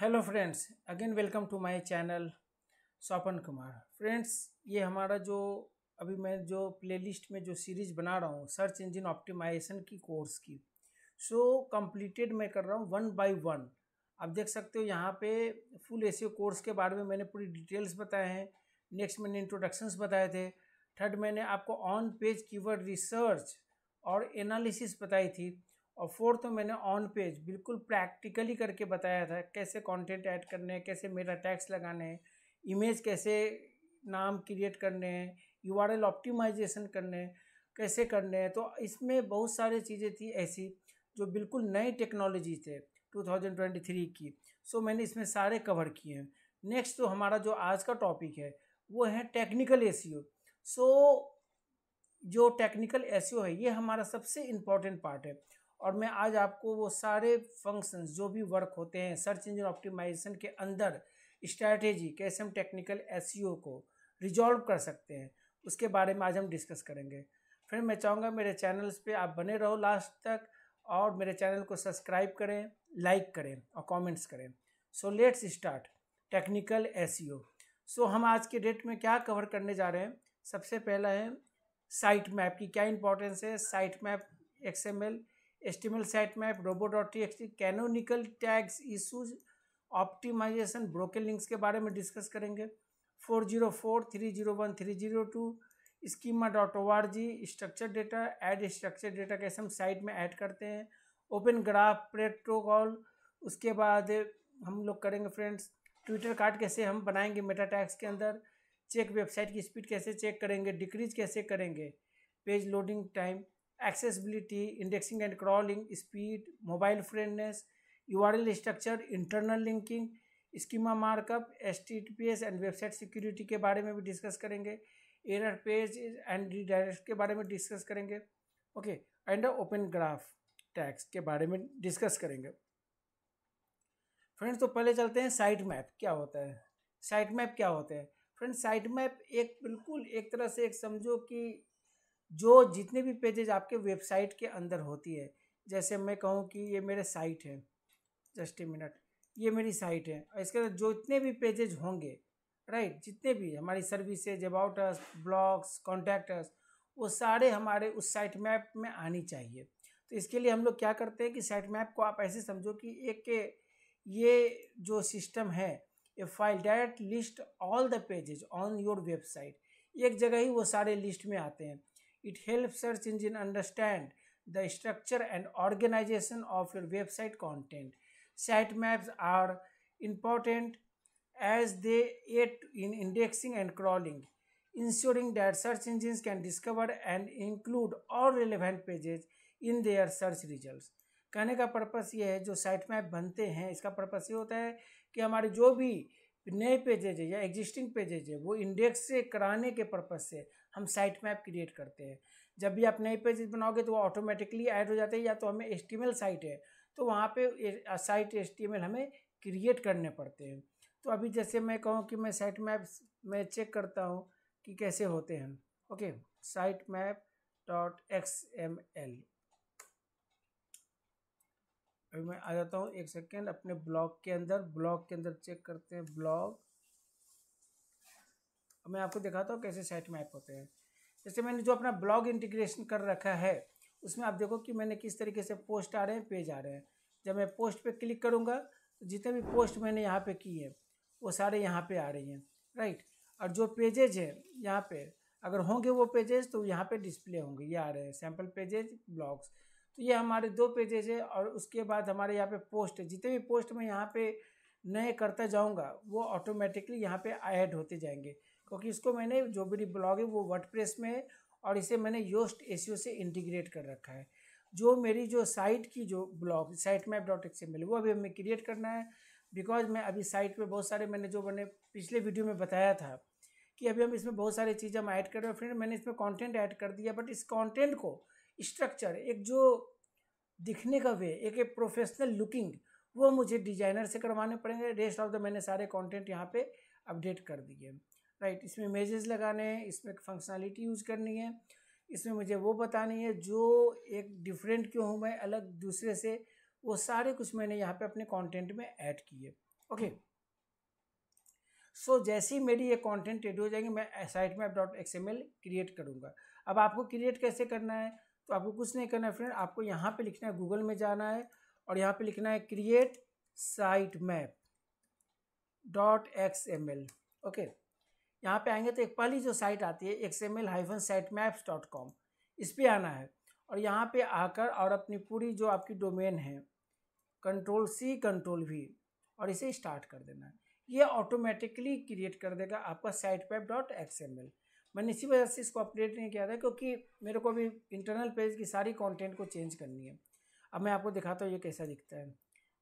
Hello friends again welcome to my channel Swapan Kumar friends ये हमारा जो अभी मैं जो प्लेलिस्ट में जो सीरीज बना रहा हूँ सर्च इंजन ऑप्टिमाइजेशन की कोर्स की सो so, कंप्लीटेड मैं कर रहा हूँ वन बाय वन आप देख सकते हो यहाँ पे फुल एस कोर्स के बारे में मैंने पूरी डिटेल्स बताए हैं नेक्स्ट मैंने इंट्रोडक्शंस बताए थे थर्ड मैंने आपको ऑन पेज कीवर्ड रिसर्च और एनालिसिस बताई थी और फोर्थ में मैंने ऑन पेज बिल्कुल प्रैक्टिकली करके बताया था कैसे कंटेंट ऐड करने हैं कैसे मेरा टैक्स लगाने हैं इमेज कैसे नाम क्रिएट करने हैं यू आर एल ऑप्टिमाइजेशन करने हैं कैसे करने हैं तो इसमें बहुत सारी चीज़ें थी ऐसी जो बिल्कुल नई टेक्नोलॉजी थे 2023 की सो so, मैंने इसमें सारे कवर किए हैं नेक्स्ट तो हमारा जो आज का टॉपिक है वो है टेक्निकल ए सो जो टेक्निकल ए e है ये हमारा सबसे इम्पॉर्टेंट पार्ट है और मैं आज आपको वो सारे फंक्शंस जो भी वर्क होते हैं सर्च इंजन ऑप्टिमाइजेशन के अंदर स्ट्रैटेजी कैसे हम टेक्निकल एस e को रिजॉल्व कर सकते हैं उसके बारे में आज हम डिस्कस करेंगे फिर मैं चाहूँगा मेरे चैनल्स पे आप बने रहो लास्ट तक और मेरे चैनल को सब्सक्राइब करें लाइक करें और कमेंट्स करें so let's start technical S so हम आज के डेट में क्या कवर करने जा रहे हैं सबसे पहला है साइट मैप की क्या इंपॉर्टेंस है site map X HTML T robo.txt, canonical tags issues optimisation broken links के बारे में डिस्कस करेंगे four four zero zero three one three zero two schema dot O R G structure data add structure data कैसे हम site में add करते हैं open graph protocol उसके बाद हम लोग करेंगे फ्रेंड्स ट्विटर कार्ड कैसे हम बनाएंगे मेटा टैक्स के अंदर चेक वेबसाइट की स्पीड कैसे चेक करेंगे डिक्रीज कैसे करेंगे page loading time accessibility, indexing and crawling, speed, mobile friendliness, URL structure internal linking schema markup S T P S and website security के बारे में भी डिस्कस करेंगे एरर पेज एंड रिडायरेक्ट के बारे में डिस्कस करेंगे okay and open graph tags के बारे में डिस्कस करेंगे फ्रेंड्स तो पहले चलते हैं साइट मैप क्या होता है साइट मैप क्या होता है फ्रेंड्स साइट मैप एक बिल्कुल एक तरह से एक समझो कि जो जितने भी पेजेज आपके वेबसाइट के अंदर होती है जैसे मैं कहूँ कि ये मेरे साइट है जस्ट ए मिनट ये मेरी साइट है और इसके अंदर जो इतने भी पेजेज होंगे राइट जितने भी हमारी सर्विसेज अबाउटर्स ब्लॉग्स कॉन्टैक्टर्स वो सारे हमारे उस साइट मैप में आनी चाहिए तो इसके लिए हम लोग क्या करते हैं कि साइट मैप को आप ऐसे समझो कि एक के ये जो सिस्टम है ये file direct list all the pages on your website एक जगह ही वो सारे लिस्ट में आते हैं It helps search engine understand the structure and organization of your website content. Sitemaps are important as they aid in indexing and crawling, ensuring that search engines can discover and include all relevant pages in their search results कहने का purpose ये है जो site map बनते हैं इसका purpose ये होता है कि हमारे जो भी नए पेजेज है या एग्जिस्टिंग पेजेज है वो इंडेक्स से कराने के पर्पस से हम साइट मैप क्रिएट करते हैं जब भी आप नए पेज बनाओगे तो वो ऑटोमेटिकली ऐड हो जाते हैं या तो हमें एस साइट है तो वहाँ पे साइट एस हमें क्रिएट करने पड़ते हैं तो अभी जैसे मैं कहूँ कि मैं साइट मैप में चेक करता हूँ कि कैसे होते हैं okay site map dot X M L अभी मैं आ जाता हूँ एक सेकेंड अपने ब्लॉग के अंदर ब्लॉग के अंदर चेक करते हैं ब्लॉग और मैं आपको दिखाता हूँ कैसे साइट मैप होते हैं जैसे मैंने जो अपना ब्लॉग इंटीग्रेशन कर रखा है उसमें आप देखो कि मैंने किस तरीके से पोस्ट आ रहे हैं पेज आ रहे हैं जब मैं पोस्ट पर क्लिक करूँगा तो जितने भी पोस्ट मैंने यहाँ पर की है वो सारे यहाँ पर आ रही हैं राइट और जो पेजेज हैं यहाँ पर अगर होंगे वो पेजेज तो यहाँ पे डिस्प्ले होंगे ये आ रहे हैं सैम्पल पेजेज ब्लॉग्स तो ये हमारे दो पेजेज है और उसके बाद हमारे यहाँ पे पोस्ट है जितने भी पोस्ट मैं यहाँ पे नए करता जाऊँगा वो ऑटोमेटिकली यहाँ पे ऐड होते जाएंगे क्योंकि इसको मैंने जो मेरी ब्लॉग है वो प्रेस में है और इसे मैंने योस्ट ए e से इंटीग्रेट कर रखा है जो मेरी जो साइट की जो blog site map dot X M वो अभी हमें क्रिएट करना है बिकॉज मैं अभी साइट पे बहुत सारे मैंने जो मैंने पिछले वीडियो में बताया था कि अभी हम इसमें बहुत सारी चीज़ें हम ऐड कर रहे हैं फ्रेंड मैंने इसमें कंटेंट ऐड कर दिया बट इस कंटेंट को स्ट्रक्चर एक जो दिखने का वे एक एक प्रोफेशनल लुकिंग वो मुझे डिजाइनर से करवाने पड़ेंगे रेस्ट ऑफ द मैंने सारे कॉन्टेंट यहाँ पर अपडेट कर दिए राइट इसमें इमेजेस लगाने हैं इसमें फंक्शनलिटी यूज़ करनी है इसमें मुझे वो बतानी है जो एक डिफरेंट क्यों हूँ मैं अलग दूसरे से वो सारे कुछ मैंने यहाँ पे अपने कंटेंट में ऐड किए ओके सो जैसे ही मेरी ये कंटेंट रेडी हो जाएंगे मैं site map dot X M L create करूँगा अब आपको क्रिएट कैसे करना है तो आपको कुछ नहीं करना है फ्रेंड आपको यहाँ पे लिखना है गूगल में जाना है और यहाँ पे लिखना है create site map dot X M L okay यहाँ पे आएंगे तो एक पहली जो साइट आती है X M L hyphen site maps dot com इस पर आना है और यहाँ पे आकर और अपनी पूरी जो आपकी डोमेन है कंट्रोल सी कंट्रोल वी और इसे स्टार्ट कर देना है ये ऑटोमेटिकली क्रिएट कर देगा आपका site map dot X M L मैंने इसी वजह से इसको अपडेट नहीं किया था क्योंकि मेरे को अभी इंटरनल पेज की सारी कॉन्टेंट को चेंज करनी है अब मैं आपको दिखाता हूँ ये कैसा दिखता है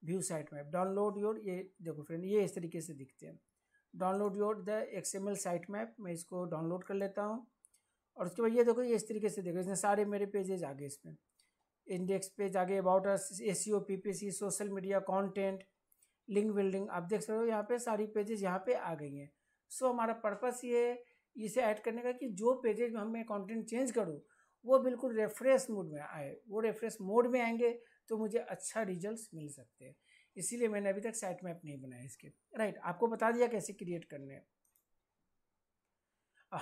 view site map download your ये देखो फ्रेंड ये इस तरीके से दिखते हैं download your the XML site map मैं इसको डाउनलोड कर लेता हूँ और उसके बाद ये देखो ये इस तरीके से देखो इसने सारे मेरे पेजेज आ गए इसमें इंडेक्स पेज आ गए about us A C O P P C social media content link building आप देख सकते हो यहाँ पे सारी पेजेज यहाँ पे आ गई हैं सो so, हमारा पर्पस ये है इसे ऐड करने का कि जो पेजेज में हमें कंटेंट चेंज करूँ वो बिल्कुल रेफ्रेश मूड में आए वो रेफ्रेश मोड में आएंगे तो मुझे अच्छा रिजल्ट मिल सकते हैं इसीलिए मैंने अभी तक साइट मैप नहीं बनाया इसके राइट आपको बता दिया कैसे क्रिएट करने हैं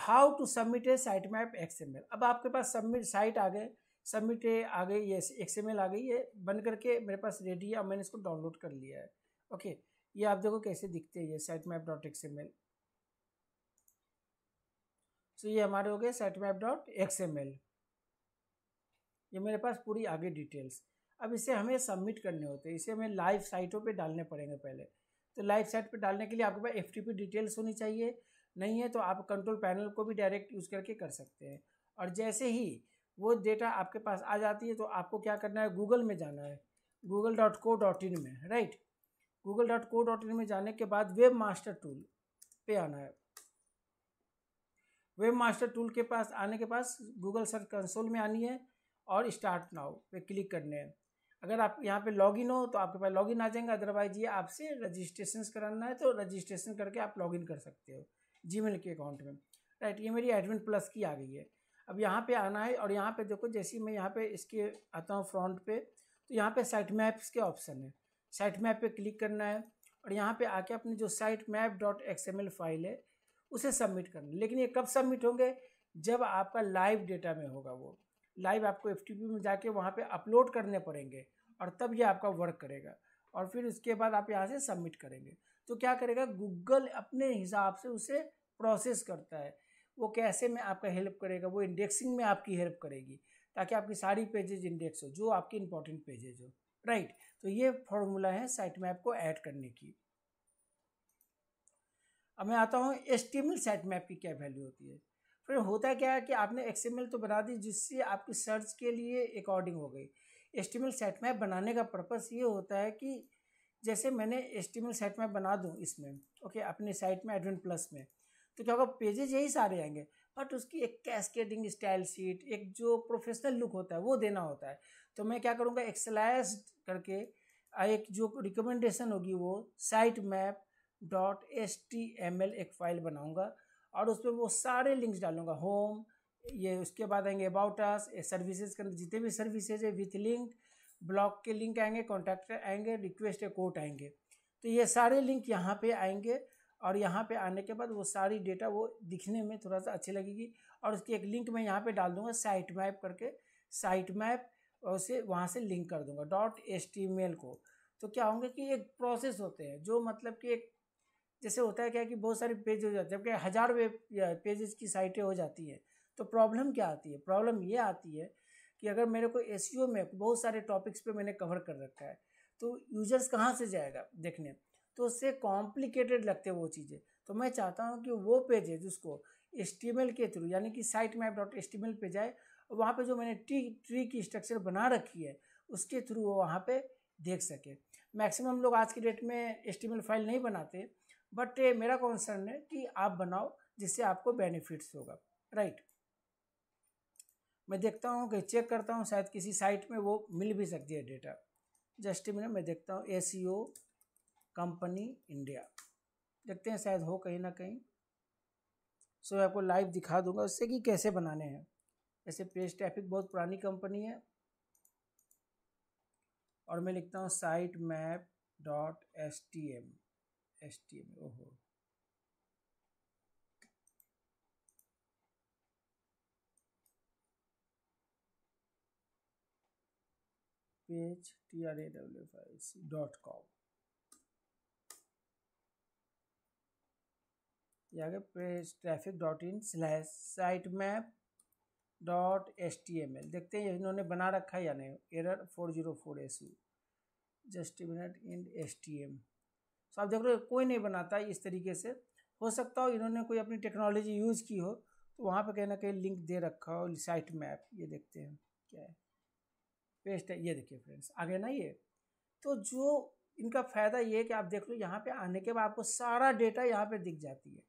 how to submit a site map L अब आपके पास सबमिट साइट आ गए सबमिट आ गई ये एल आ गई ये बन करके मेरे पास रेडी है और मैंने इसको डाउनलोड कर लिया है ओके ये आप देखो कैसे दिखते हैं ये site map dot X L so ये हमारे हो गए साइट मैप डॉट एल ये मेरे पास पूरी आगे डिटेल्स अब इसे हमें सबमिट करने होते हैं इसे हमें लाइव साइटों पे डालने पड़ेंगे पहले तो लाइव साइट पे डालने के लिए आपके पास एफ डिटेल्स होनी चाहिए नहीं है तो आप कंट्रोल पैनल को भी डायरेक्ट यूज़ करके कर सकते हैं और जैसे ही वो डेटा आपके पास आ जाती है तो आपको क्या करना है गूगल में जाना है Google dot co dot in में right Google dot co dot in में जाने के बाद वेब मास्टर टूल पे आना है वेब मास्टर टूल के पास आने के पास गूगल सर्च कंसोल में आनी है और स्टार्ट नाउ पे क्लिक करने हैं अगर आप यहाँ पे लॉगिन हो तो आपके पास लॉगिन आ जाएगा अदरवाइज ये आपसे रजिस्ट्रेशन कराना है तो रजिस्ट्रेशन करके आप लॉगिन कर सकते हो जी के अकाउंट में राइट ये मेरी एडमिन प्लस की आ गई है अब यहाँ पे आना है और यहाँ पे देखो जैसे मैं यहाँ पे इसके आता हूँ फ्रंट पे तो यहाँ पे साइट मैप्स के ऑप्शन है साइट मैप पे क्लिक करना है और यहाँ पे आके अपने जो site map dot X M L file है उसे सबमिट करना है लेकिन ये कब सबमिट होंगे जब आपका लाइव डेटा में होगा वो लाइव आपको एफ टी पी में जाके वहाँ पे अपलोड करने पड़ेंगे और तब ये आपका वर्क करेगा और फिर उसके बाद आप यहाँ से सबमिट करेंगे तो क्या करेगा गूगल अपने हिसाब से उसे प्रोसेस करता है वो कैसे में आपका हेल्प करेगा वो इंडेक्सिंग में आपकी हेल्प करेगी ताकि आपकी सारी पेजेज इंडेक्स हो जो आपकी इंपॉर्टेंट पेजेज हो राइट तो ये फॉर्मूला है साइट मैप को ऐड करने की अब मैं आता हूँ एस साइट मैप की क्या वैल्यू होती है फिर होता क्या है कि आपने एक्सएमएल तो बना दी जिससे आपकी सर्च के लिए अकॉर्डिंग हो गई एस्टिमेल सेट मैप बनाने का पर्पस ये होता है कि जैसे मैंने एस्टिमेल सेट मैप बना दूँ इसमें ओके अपने साइट में एडविन प्लस में तो क्या होगा पेजेज यही सारे आएंगे बट उसकी एक कैस्केटिंग स्टाइल सीट एक जो प्रोफेशनल लुक होता है वो देना होता है तो मैं क्या करूँगा एक्सलाइज करके एक जो रिकमेंडेशन होगी वो site map dot S T M L एक फ़ाइल बनाऊँगा और उस पर वो सारे लिंक्स डालूँगा होम ये उसके बाद आएंगे अबाउट अस सर्विसेज के अंदर जितने भी सर्विसेज है विथ लिंक ब्लॉक के लिंक आएंगे कॉन्टैक्ट आएंगे रिक्वेस्ट या कोर्ट आएंगे तो ये सारे लिंक यहाँ पे आएंगे और यहाँ पे आने के बाद वो सारी डेटा वो दिखने में थोड़ा सा अच्छी लगेगी और उसकी एक लिंक मैं यहाँ पे डाल दूँगा साइट मैप करके साइट मैप और उसे वहाँ से लिंक कर दूँगा डॉट एस को तो क्या होंगे कि एक प्रोसेस होते हैं जो मतलब कि एक जैसे होता है क्या कि बहुत सारे पेज हो जाते हैं जबकि हज़ार वेब पेजेस की साइटें हो जाती हैं तो प्रॉब्लम क्या आती है प्रॉब्लम ये आती है कि अगर मेरे को एस e में बहुत सारे टॉपिक्स पे मैंने कवर कर रखा है तो यूजर्स कहाँ से जाएगा देखने तो उससे कॉम्प्लिकेटेड लगते हैं वो चीज़ें तो मैं चाहता हूँ कि वो पेज है जिसको एस के थ्रू यानी कि साइट मैप डॉट एस पे जाए और वहाँ पर जो मैंने ट्री ट्री की स्ट्रक्चर बना रखी है उसके थ्रू वो वहाँ पर देख सके मैक्सिमम लोग आज की डेट में एस फाइल नहीं बनाते बट eh, मेरा कंसर्न है कि आप बनाओ जिससे आपको बेनिफिट्स होगा राइट मैं देखता हूँ कि चेक करता हूँ शायद किसी साइट में वो मिल भी सकती है डेटा जस्ट मिनट मैं देखता हूँ ए कंपनी इंडिया देखते हैं शायद हो कहीं ना कहीं सो मैं आपको लाइव दिखा दूंगा उससे कि कैसे बनाने हैं ऐसे पेज ट्रैफिक बहुत पुरानी कंपनी है और मैं लिखता हूँ site map dot S T M S T M ओहो page trawfic.com ये आगे page traffic dot in slash site map dot S T M L देखते हैं इन्होंने बना रखा है या नहीं error four zero four S U just minute in S T M so आप देख रहे हो कोई नहीं बनाता इस तरीके से हो सकता हो इन्होंने कोई अपनी टेक्नोलॉजी यूज़ की हो तो वहाँ पर कहीं ना कहीं लिंक दे रखा हो साइट मैप ये देखते हैं क्या है पेस्ट है ये देखिए फ्रेंड्स आ गया ना ये तो जो इनका फ़ायदा ये है कि आप देख लो यहाँ पे आने के बाद आपको सारा डेटा यहाँ पे दिख जाती है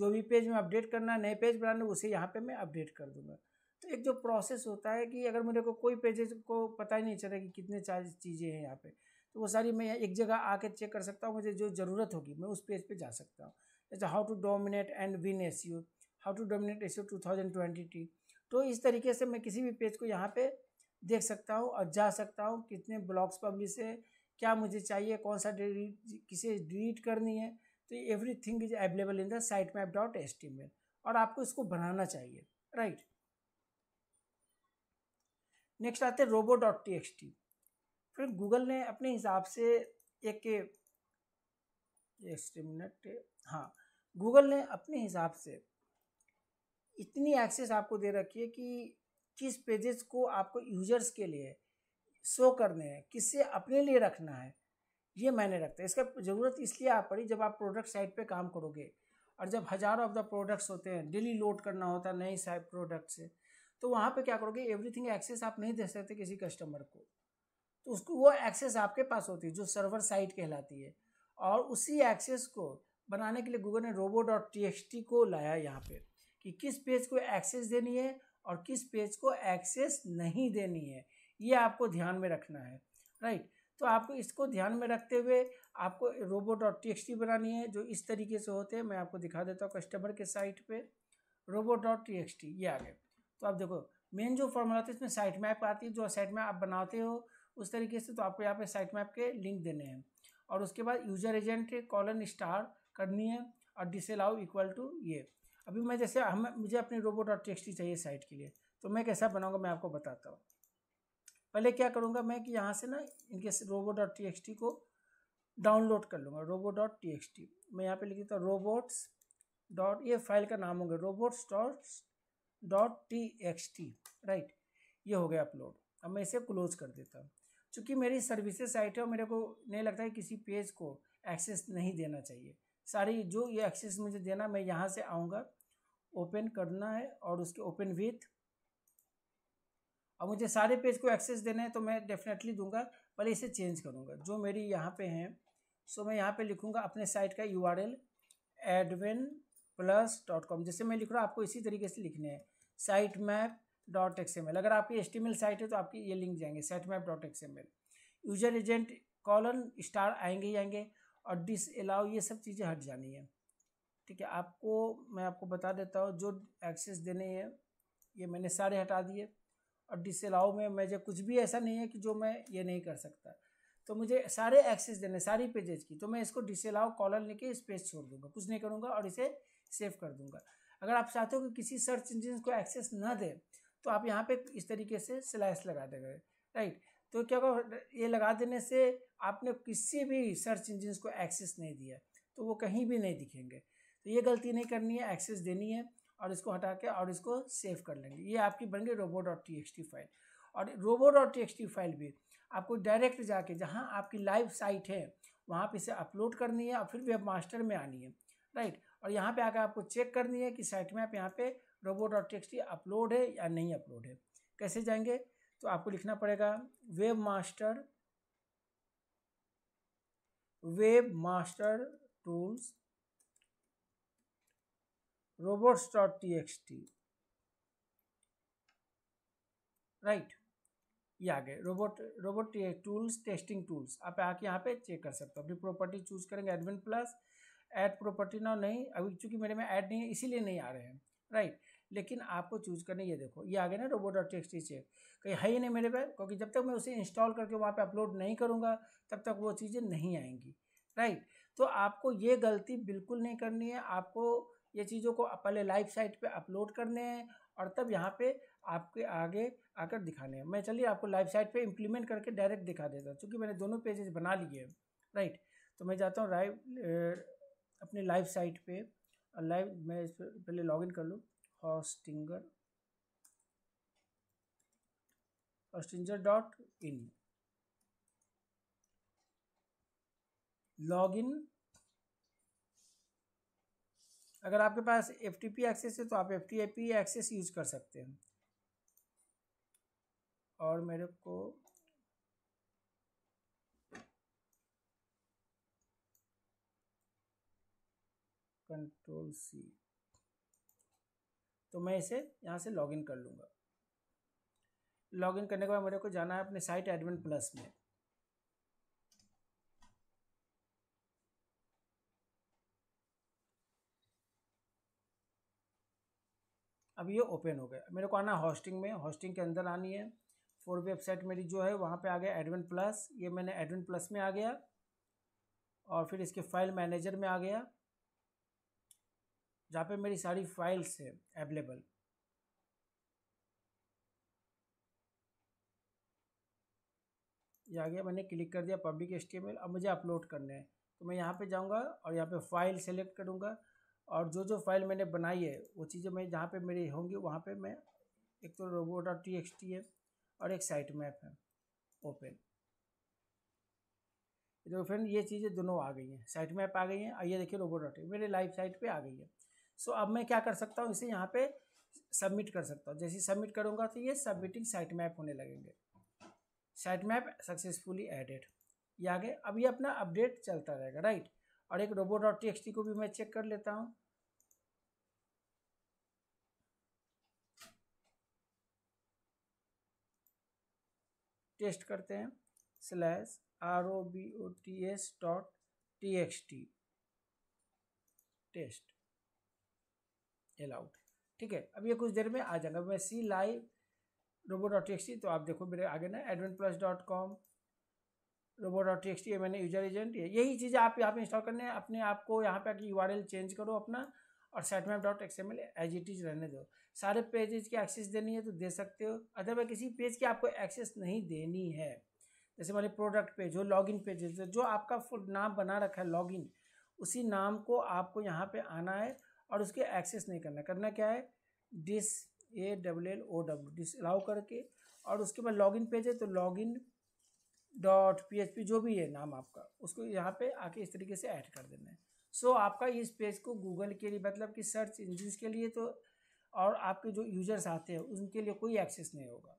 जो भी पेज में अपडेट करना है नए पेज बनाना उसे यहाँ पे मैं अपडेट कर दूँगा तो एक जो प्रोसेस होता है कि अगर मेरे को कोई पेजेस को पता ही नहीं चला कि कितने चार चीज़ें हैं यहाँ पर तो वो सारी मैं एक जगह आके चेक कर सकता हूँ मुझे जो ज़रूरत होगी मैं उस पेज पर जा सकता हूँ जैसे how to dominate and win S how to dominate S U to तो इस तरीके से मैं किसी भी पेज को यहाँ पर देख सकता हूँ और जा सकता हूँ कितने ब्लॉग्स पब्लिश है क्या मुझे चाहिए कौन सा डिलीट किसे डिलीट करनी है तो everything is available in the site map dot S T में और आपको इसको बनाना चाहिए राइट नेक्स्ट आते हैं robo dot T X T फिर गूगल ने अपने हिसाब से एक मिनट हाँ गूगल ने अपने हिसाब से इतनी एक्सेस आपको दे रखी है कि किस पेजेस को आपको यूजर्स के लिए शो करने हैं किससे अपने लिए रखना है ये मैंने रखता है इसका ज़रूरत इसलिए आप पड़ी जब आप प्रोडक्ट साइट पे काम करोगे और जब हज़ारों ऑफ द प्रोडक्ट्स होते हैं डेली लोड करना होता है नई साइड प्रोडक्ट से तो वहाँ पे क्या करोगे एवरीथिंग एक्सेस आप नहीं दे सकते किसी कस्टमर को तो उसको वो एक्सेस आपके पास होती है जो सर्वर साइट कहलाती है और उसी एक्सेस को बनाने के लिए गूगल ने रोबो डॉट टी को लाया यहाँ पर कि किस पेज को एक्सेस देनी है और किस पेज को एक्सेस नहीं देनी है ये आपको ध्यान में रखना है राइट तो आपको इसको ध्यान में रखते हुए आपको रोबोट डॉट टी बनानी है जो इस तरीके से होते हैं मैं आपको दिखा देता हूँ कस्टमर के साइट पर robot dot T X T ये आ तो आप देखो मेन जो फॉर्मूला होता है इसमें साइट मैप आती है जो साइट मैप आप बनाते हो उस तरीके से तो आपको यहाँ पे साइट मैप के लिंक देने हैं और उसके बाद यूजर एजेंट कॉलन स्टार करनी है और डिसलाउ इक्वल टू ये अभी मैं जैसे हम मुझे अपनी रोबोट और टेक्सटी चाहिए साइट के लिए तो मैं कैसा बनाऊँगा मैं आपको बताता हूँ पहले क्या करूँगा मैं कि यहाँ से ना इनके रोबोट डॉट टी को डाउनलोड कर लूँगा robot dot T X T मैं यहाँ पे लिख देता हूँ रोबोट्स डॉट ये फाइल का नाम होगा robots dot dot T X T right ये हो गया अपलोड अब मैं इसे क्लोज कर देता हूँ चूँकि मेरी सर्विसेज साइट है और मेरे को नहीं लगता है किसी पेज को एक्सेस नहीं देना चाहिए सारी जो ये एक्सेस मुझे देना मैं यहाँ से आऊँगा ओपन करना है और उसके ओपन विथ अब मुझे सारे पेज को एक्सेस देना है तो मैं डेफिनेटली दूंगा पर इसे चेंज करूंगा जो मेरी यहाँ पे है सो मैं यहाँ पे लिखूंगा अपने साइट का U R L admin plus dot com जैसे मैं लिख रहा हूँ आपको इसी तरीके से लिखने हैं site map dot X M L अगर आपकी S T M L site है तो आपकी ये लिंक जाएंगे site map dot X M L user agent colon star आएंगे ही आएंगे और डिस अलाउ ये सब चीज़ें हट जानी है ठीक है आपको मैं आपको बता देता हूँ जो एक्सेस देने हैं ये मैंने सारे हटा दिए और डिसलाओ में मुझे कुछ भी ऐसा नहीं है कि जो मैं ये नहीं कर सकता तो मुझे सारे एक्सेस देने सारी पेजेज की तो मैं इसको डिसलाओ कॉलर लेके स्पेस छोड़ दूंगा कुछ नहीं करूँगा और इसे सेव कर दूंगा अगर आप चाहते हो कि किसी सर्च इंजिन को एक्सेस ना दे तो आप यहाँ पे इस तरीके से स्लैश लगा देंगे राइट तो क्या होगा ये लगा देने से आपने किसी भी सर्च इंजिन को एक्सेस नहीं दिया तो वो कहीं भी नहीं दिखेंगे तो ये गलती नहीं करनी है एक्सेस देनी है और इसको हटा के और इसको सेव कर लेंगे ये आपकी बन गई robo dot T X T file और robo dot T X T file भी आपको डायरेक्ट जाके जहाँ आपकी लाइव साइट है वहाँ पे इसे अपलोड करनी है और फिर वेब मास्टर में आनी है राइट और यहाँ पे आकर आपको चेक करनी है कि साइट में आप यहाँ पे robo dot T X T upload है या नहीं अपलोड है कैसे जाएंगे तो आपको लिखना पड़ेगा web master web master tools robots.txt right ये आगे robot robot robot tools testing tools आप आके यहाँ पे चेक कर सकते हो अपनी प्रॉपर्टी चूज करेंगे एडमिन प्लस ऐड प्रॉपर्टी ना नहीं अभी चूंकि मेरे में ऐड नहीं है इसीलिए नहीं आ रहे हैं राइट लेकिन आपको चूज करने ये देखो ये आगे ना रोबोट डॉट टेक्सटी चेक कहीं है ही नहीं मेरे पे क्योंकि जब तक मैं उसे इंस्टॉल करके वहाँ पे अपलोड नहीं करूँगा तब तक वो चीज़ें नहीं आएंगी राइट तो आपको ये गलती बिल्कुल नहीं करनी है आपको ये चीज़ों को पहले लाइव साइट पे अपलोड करने हैं और तब यहाँ पे आपके आगे आकर दिखाने हैं मैं चलिए आपको लाइव साइट पे इम्प्लीमेंट करके डायरेक्ट दिखा देता हूँ चूँकि मैंने दोनों पेजेस बना लिए हैं राइट तो मैं जाता हूँ लाइव अपने लाइव साइट पे और लाइव मैं इस पर पहले इन कर लूँ हॉस्टिंगर हॉस्टिंजर डॉट इन इन अगर आपके पास एफ टी पी एक्सेस है तो आप F T P access use कर सकते हैं और मेरे को कंट्रोल सी तो मैं इसे यहाँ से लॉगिन कर लूँगा लॉगिन करने के बाद मेरे को जाना है अपने साइट एडमिन प्लस में अब ये ओपन हो गया मेरे को आना हॉस्टिंग में हॉस्टिंग के अंदर आनी है फोर वेबसाइट मेरी जो है वहाँ पे आ गया एडविन प्लस ये मैंने एडविन प्लस में आ गया और फिर इसके फाइल मैनेजर में आ गया जहाँ पे मेरी सारी फाइल्स है अवेलेबल ये आ गया मैंने क्लिक कर दिया पब्लिक एच अब मुझे अपलोड करने हैं तो मैं यहाँ पे जाऊँगा और यहाँ पे फाइल सेलेक्ट करूँगा और जो जो फाइल मैंने बनाई है वो चीज़ें मैं जहाँ पे मेरी होंगी वहाँ पे मैं एक तो robot dot T X T है और एक साइट मैप है ओपन तो फ्रेंड ये चीज़ें दोनों आ गई हैं साइट मैप आ गई हैं और ये देखिए रोबोट डॉट मेरे लाइव साइट पर आ गई है सो अब मैं क्या कर सकता हूँ इसे यहाँ पर सबमिट कर सकता हूँ जैसे सबमिट करूँगा तो ये सबमिटिंग साइट मैप होने लगेंगे साइट मैप सक्सेसफुली एडेड ये आगे अब ये अपना अपडेट चलता रहेगा राइट और एक रोबो डॉट टी को भी मैं चेक कर लेता हूँ टेस्ट करते हैं slash R O B O T S dot T X T test allowed ठीक है अब ये कुछ देर में आ जाएगा मैं see live robo dot T T तो आप देखो मेरे आगे ना admin plus dot com robot dot T ये मैंने यूजर एजेंट यही चीज़ें आप यहाँ पे इंस्टॉल करने हैं अपने आप को यहाँ पे आके यू चेंज करो अपना और sitemap dot X M L as it is रहने दो सारे पेजेज की एक्सेस देनी है तो दे सकते हो अदरवाइज किसी पेज की आपको एक्सेस नहीं देनी है जैसे मैंने प्रोडक्ट पेज हो लॉगिन पेजेज जो आपका नाम बना रखा है लॉगिन उसी नाम को आपको यहाँ पे आना है और उसके एक्सेस नहीं करना करना क्या है dis A W L O W disallow करके और उसके बाद लॉगिन पेज है तो लॉग इन डॉट पी जो भी है नाम आपका उसको यहाँ पे आके इस तरीके से ऐड कर देना है सो so, आपका इस पेज को गूगल के लिए मतलब कि सर्च इंजिन के लिए तो और आपके जो यूजर्स आते हैं उनके लिए कोई एक्सेस नहीं होगा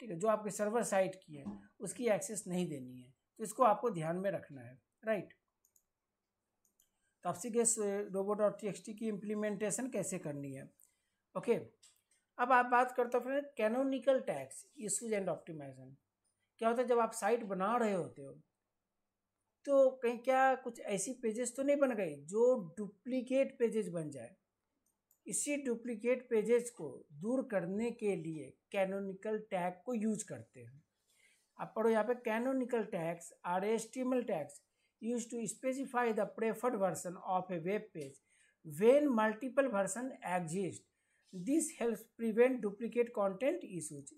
ठीक है जो आपके सर्वर साइट की है उसकी एक्सेस नहीं देनी है तो इसको आपको ध्यान में रखना है राइट तो आपसी के रोबो डॉट टी की इम्प्लीमेंटेशन कैसे करनी है ओके अब आप बात करते हो friend canonical tags issues and optimization क्या होता है जब आप साइट बना रहे होते हो तो कहीं क्या कुछ ऐसी पेजेस तो नहीं बन गई जो डुप्लीकेट पेजेस बन जाए इसी डुप्लीकेट पेजेस को दूर करने के लिए कैनोनिकल टैग को यूज करते हैं आप पढ़ो यहाँ पे canonical tags R S L tags use to specify the preferred version of a web page when multiple version exist this help prevent duplicate content issues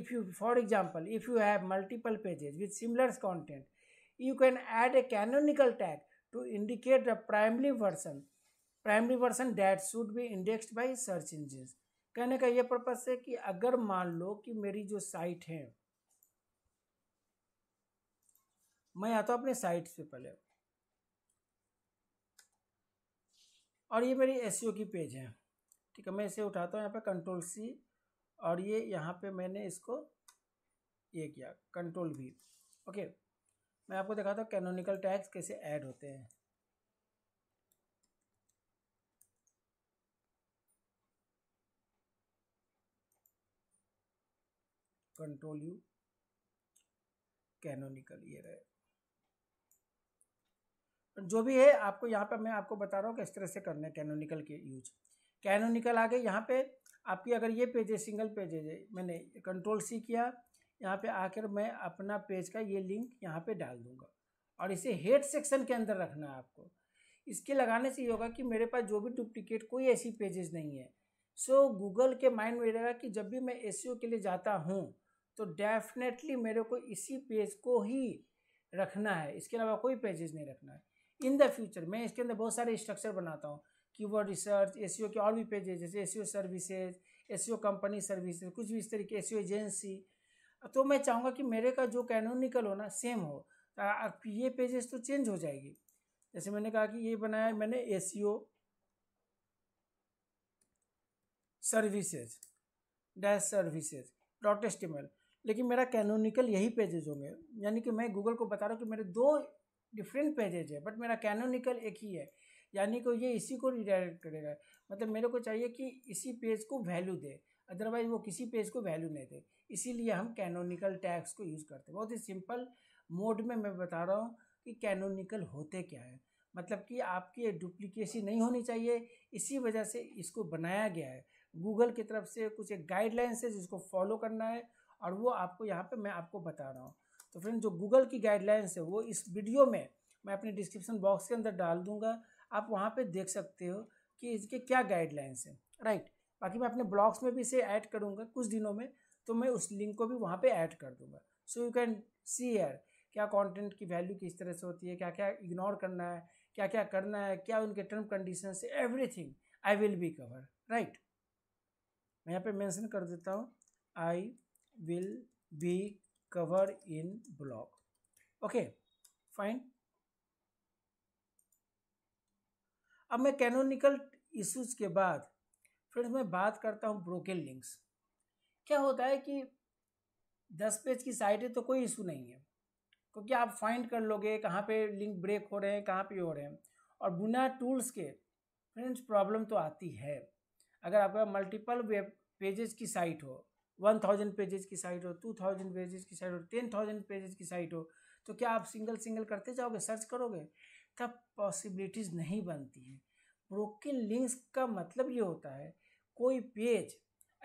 if you for example if you have multiple pages with similar content you can add a canonical tag to indicate the primary version primary version that should be indexed by search engines कहने का ये purpose है कि अगर मान लो कि मेरी जो साइट है मैं आता हूँ अपने साइट पे पहले और ये मेरी एस की पेज है ठीक है मैं इसे उठाता हूँ यहाँ पे कंट्रोल सी और ये यहाँ पे मैंने इसको ये किया कंट्रोल भी ओके मैं आपको दिखाता हूँ कैनोनिकल टैग्स कैसे ऐड होते हैं कंट्रोल यू कैनोनिकल ये रहे जो भी है आपको यहाँ पर मैं आपको बता रहा हूँ किस तरह से करने कैनोनिकल के यूज कैनोनिकल आगे यहाँ पे आपकी अगर ये पेज है सिंगल पेज है मैंने कंट्रोल सी किया यहाँ पे आकर मैं अपना पेज का ये लिंक यहाँ पे डाल दूँगा और इसे हेड सेक्शन के अंदर रखना है आपको इसके लगाने से ये होगा कि मेरे पास जो भी डुप्लिकेट कोई ऐसी पेजेस नहीं है सो so, गूगल के माइंड में रहेगा कि जब भी मैं एस e के लिए जाता हूँ तो डेफिनेटली मेरे को इसी पेज को ही रखना है इसके अलावा कोई पेजेस नहीं रखना है इन द फ्यूचर मैं इसके अंदर बहुत सारे स्ट्रक्चर बनाता हूँ कीवर्ड रिसर्च एस के और भी पेजेज जैसे S services S company services कुछ भी इस तरीके एस एजेंसी तो मैं चाहूँगा कि मेरे का जो कैनोनिकल हो ना सेम हो ये पेजेस तो चेंज हो जाएगी जैसे मैंने कहा कि ये बनाया मैंने A services dash services dot HTML लेकिन मेरा कैनोनिकल यही पेजेज होंगे यानी कि मैं गूगल को बता रहा हूँ कि मेरे दो डिफरेंट पेजेज है बट मेरा कैनोनिकल एक ही है यानी कि ये इसी को रिडायरेक्ट करेगा मतलब मेरे को चाहिए कि इसी पेज को वैल्यू दे अदरवाइज वो किसी पेज को वैल्यू नहीं दे इसीलिए हम कैनोनिकल टैग्स को यूज़ करते हैं बहुत ही सिंपल मोड में मैं बता रहा हूँ कि कैनोनिकल होते क्या है मतलब कि आपकी डुप्लीकेसी नहीं होनी चाहिए इसी वजह से इसको बनाया गया है गूगल की तरफ से कुछ एक गाइडलाइंस है जिसको फॉलो करना है और वो आपको यहाँ पे मैं आपको बता रहा हूँ तो फ्रेंड जो गूगल की गाइडलाइंस है वो इस वीडियो में मैं अपने डिस्क्रिप्शन बॉक्स के अंदर डाल दूँगा आप वहाँ पे देख सकते हो कि इसके क्या गाइडलाइंस हैं राइट बाकी मैं अपने ब्लॉग्स में भी इसे ऐड करूँगा कुछ दिनों में तो मैं उस लिंक को भी वहाँ पे ऐड कर दूँगा so you can see here क्या कंटेंट की वैल्यू किस तरह से होती है क्या क्या इग्नोर करना है क्या क्या करना है क्या उनके टर्म कंडीशन से everything I will be cover right मैं यहाँ पे मेंशन कर देता हूँ I will be cover in blog okay fine अब मैं कैनोनिकल इश्यूज के बाद फ्रेंड्स मैं बात करता हूँ ब्रोकन लिंक्स क्या होता है कि दस पेज की साइट है तो कोई इशू नहीं है क्योंकि आप फाइंड कर लोगे कहाँ पे लिंक ब्रेक हो रहे हैं कहाँ पे हो रहे हैं और बिना टूल्स के फ्रेंड्स प्रॉब्लम तो आती है अगर आपका मल्टीपल वेब पेजेस की साइट हो वन थाउजेंड पेजेस की साइट हो टू थाउजेंड पेजेस की साइट हो टेन थाउजेंड पेजेस की साइट हो तो क्या आप सिंगल सिंगल करते जाओगे सर्च करोगे का पॉसिबिलिटीज़ नहीं बनती हैं ब्रोकन लिंक्स का मतलब ये होता है कोई पेज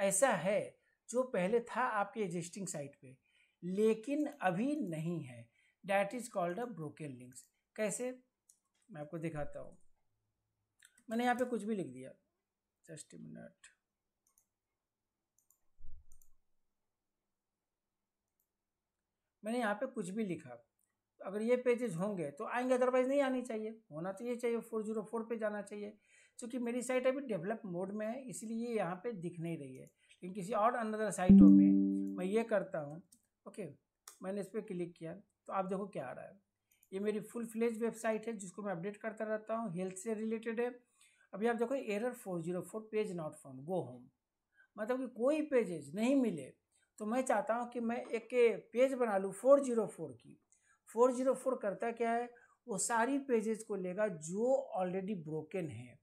ऐसा है जो पहले था आपके एग्जिस्टिंग साइट पे लेकिन अभी नहीं है that is called a broken links कैसे मैं आपको दिखाता हूँ मैंने यहाँ पे कुछ भी लिख दिया जस्ट मिनट मैंने यहाँ पे कुछ भी लिखा अगर ये पेजेज होंगे तो आएंगे अदरवाइज़ नहीं आनी चाहिए होना तो ये चाहिए फोर जीरो फोर पर जाना चाहिए चूँकि मेरी साइट अभी डेवलप मोड में है इसलिए यहाँ पे दिख नहीं रही है लेकिन किसी और अनदर साइटों में मैं ये करता हूँ ओके मैंने इस पर क्लिक किया तो आप देखो क्या आ रहा है ये मेरी फुल फ्लेज वेबसाइट है जिसको मैं अपडेट करता रहता हूँ हेल्थ से रिलेटेड है अभी आप देखो error four zero four page not found go home मतलब कि कोई पेजेज नहीं मिले तो मैं चाहता हूँ कि मैं एक पेज बना लूँ फोर जीरो फोर की फोर जीरो फोर करता क्या है वो सारी पेजेस को लेगा जो ऑलरेडी ब्रोकन है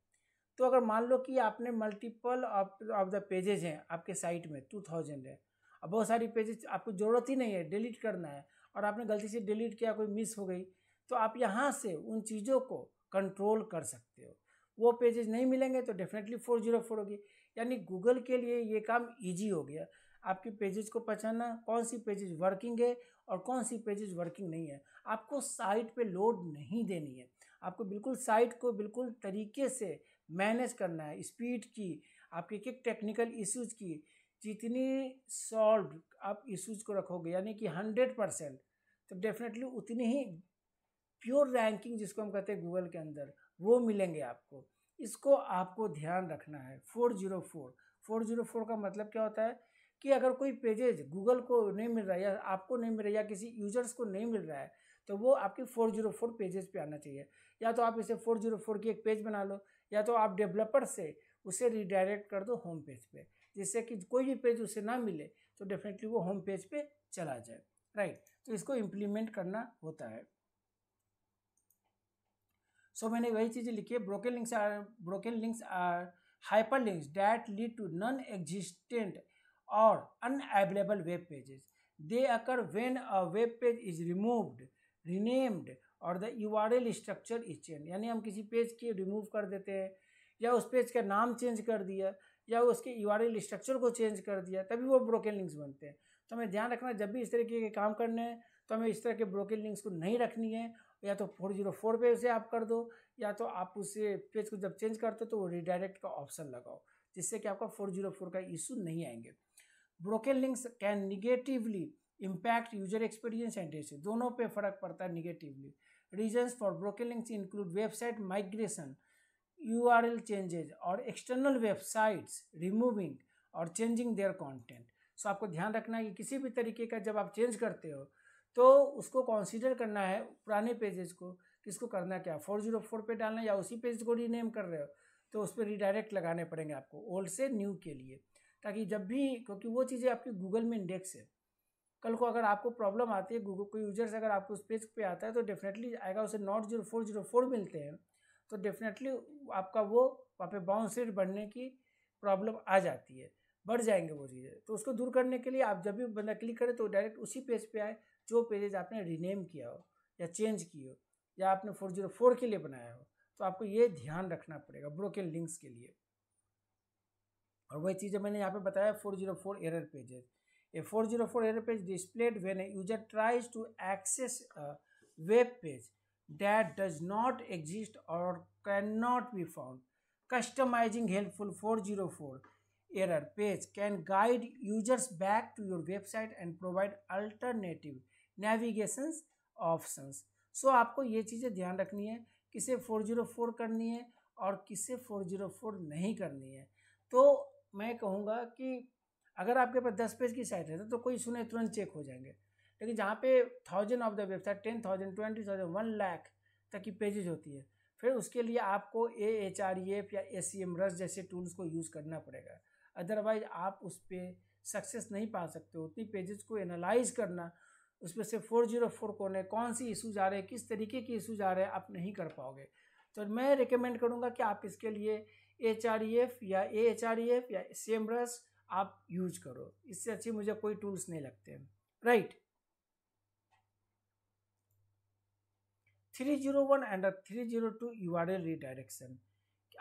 तो अगर मान लो कि आपने मल्टीपल ऑफ द पेजेज हैं आपके साइट में टू थाउजेंड है अब बहुत सारी पेजेज आपको ज़रूरत ही नहीं है डिलीट करना है और आपने गलती से डिलीट किया कोई मिस हो गई तो आप यहाँ से उन चीज़ों को कंट्रोल कर सकते हो वो पेजेज नहीं मिलेंगे तो डेफिनेटली फोर जीरो फोर होगी यानी गूगल के लिए ये काम ईजी हो गया आपके पेजेस को पहचानना कौन सी पेजेस वर्किंग है और कौन सी पेजेस वर्किंग नहीं है आपको साइट पे लोड नहीं देनी है आपको बिल्कुल साइट को बिल्कुल तरीके से मैनेज करना है स्पीड की आपके किक टेक्निकल इश्यूज की जितनी सॉल्व आप इश्यूज को रखोगे यानी कि हंड्रेड परसेंट तो डेफिनेटली उतनी ही प्योर रैंकिंग जिसको हम कहते हैं गूगल के अंदर वो मिलेंगे आपको इसको आपको ध्यान रखना है four zero four four zero four का मतलब क्या होता है कि अगर कोई पेजेज गूगल को नहीं मिल रहा है या आपको नहीं मिल रहा या किसी यूजर्स को नहीं मिल रहा है तो वो आपके 404 पेजेस पे आना चाहिए या तो आप इसे 404 की एक पेज बना लो या तो आप डेवलपर से उसे रिडायरेक्ट कर दो होम पेज पे जिससे कि कोई भी पेज उसे ना मिले तो डेफिनेटली वो होम पेज पे चला जाए राइट right. तो इसको इम्प्लीमेंट करना होता है सो so, मैंने वही चीज़ें लिखी है broken links are broken links are hyperlinks that lead to non existent un unavailable web pages they occur when a web page is removed renamed और the U R L structure is change यानी हम किसी page की remove कर देते हैं या उस पेज का नाम चेंज कर दिया या उसके यू आर एल स्ट्रक्चर को चेंज कर दिया तभी वो ब्रोकन लिंक्स बनते हैं तो हमें ध्यान रखना जब भी इस तरीके के काम करने हैं तो हमें इस तरह के ब्रोकन लिंक्स को नहीं रखनी है या तो फोर जीरो फोर पे उसे आप कर दो या तो आप उसे पेज को जब चेंज करते हो तो वो रिडायरेक्ट का ऑप्शन लगाओ जिससे कि आपका फोर जीरो फोर का इशू नहीं आएंगे broken links can negatively impact user experience and receive दोनों पे फर्क पड़ता है negatively reasons for broken links include website migration U R L changes और एक्सटर्नल वेबसाइट्स रिमूविंग और चेंजिंग देयर कॉन्टेंट सो आपको ध्यान रखना है कि किसी भी तरीके का जब आप चेंज करते हो तो उसको कॉन्सिडर करना है पुराने पेजेस को किसको करना क्या फोर जीरो फोर पर डालना या उसी पेज को रीनेम कर रहे हो तो उस पर रिडायरेक्ट लगाने पड़ेंगे आपको ओल्ड से न्यू के लिए ताकि जब भी क्योंकि वो चीज़ें आपकी गूगल में इंडेक्स है कल को अगर आपको प्रॉब्लम आती है गूगल कोई यूजर्स अगर आपको उस पेज पे आता है तो डेफिनेटली आएगा उसे not zero four zero four मिलते हैं तो डेफिनेटली आपका वो वहाँ पे बाउंस रेट बढ़ने की प्रॉब्लम आ जाती है बढ़ जाएंगे वो चीज़ें तो उसको दूर करने के लिए आप जब भी बंदा क्लिक करें तो डायरेक्ट उसी पेज पे आए जो पेजेज आपने रीनेम किया हो या चेंज किए हो या आपने फोर जीरो फोर के लिए बनाया हो तो आपको ये ध्यान रखना पड़ेगा ब्रोकन लिंक्स के लिए और वही चीज़ें मैंने यहाँ पे बताया four zero four error pages a four zero four error page displayed when a user tries to access web page that does not exist और can not be found customizing helpful four zero four error page can guide users back to your website and provide alternative navigation option so आपको ये चीज़ें ध्यान रखनी है किसे four zero four करनी है और किसे फोर जीरो फोर नहीं करनी है तो मैं कहूँगा कि अगर आपके पास दस पेज की साइट रहता तो कोई सुने तुरंत चेक हो जाएंगे लेकिन जहाँ पे thousand of the website ten thousand twenty thousand one lakh तक की पेजेज होती है फिर उसके लिए आपको A H R E F या ए सी एम रस जैसे टूल्स को यूज़ करना पड़ेगा अदरवाइज आप उस पर सक्सेस नहीं पा सकते हो उतनी पेजेस को एनालाइज करना उसमें से फोर जीरो फोर कौन है कौन सी इशूज आ रहे हैं किस तरीके के इशूज आ रहे हैं आप नहीं कर पाओगे तो मैं रिकमेंड करूँगा कि आप इसके लिए एच आर ई एफ या A H R E F या सेम ब्रश आप यूज करो इससे अच्छी मुझे कोई टूल्स नहीं लगते right three zero one and three zero two U R L redirection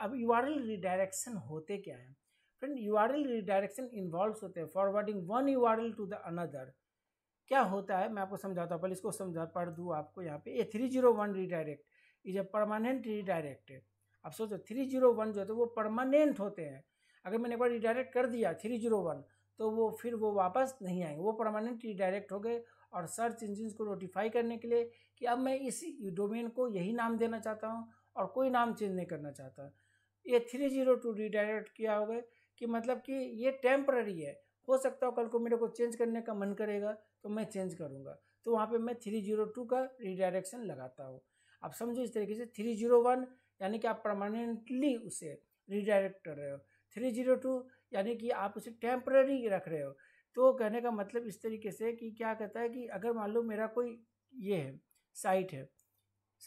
अब यू आर एल रिडायरेक्शन होते क्या है friend U R L redirection involve होते हैं forwarding one U R L to the another क्या होता है मैं आपको समझाता हूँ पहले इसको समझा पढ़ दूँ आपको यहाँ पे ये three zero one redirect is a permanent redirect अब सोचो थ्री जीरो वन जो है तो वो परमानेंट होते हैं अगर मैंने एक बार रिडायरेक्ट कर दिया थ्री जीरो वन तो वो फिर वो वापस नहीं आएंगे वो परमानेंट रिडायरेक्ट हो गए और सर्च इंजिन को नोटिफाई करने के लिए कि अब मैं इस डोमेन को यही नाम देना चाहता हूँ और कोई नाम चेंज नहीं करना चाहता ये थ्री जीरो टू रिडायरेक्ट किया हो गए कि मतलब कि ये टेम्प्ररी है हो सकता हो कल को मेरे को चेंज करने का मन करेगा तो मैं चेंज करूँगा तो वहाँ पे मैं थ्री जीरो टू का रिडायरेक्शन लगाता हूँ आप समझो इस तरीके से थ्री जीरो वन यानी कि आप परमानेंटली उसे रिडायरेक्ट कर रहे हो थ्री जीरो टू यानी कि आप उसे टेम्प्रेरी रख रहे हो तो कहने का मतलब इस तरीके से कि क्या कहता है कि अगर मान लो मेरा कोई ये है साइट है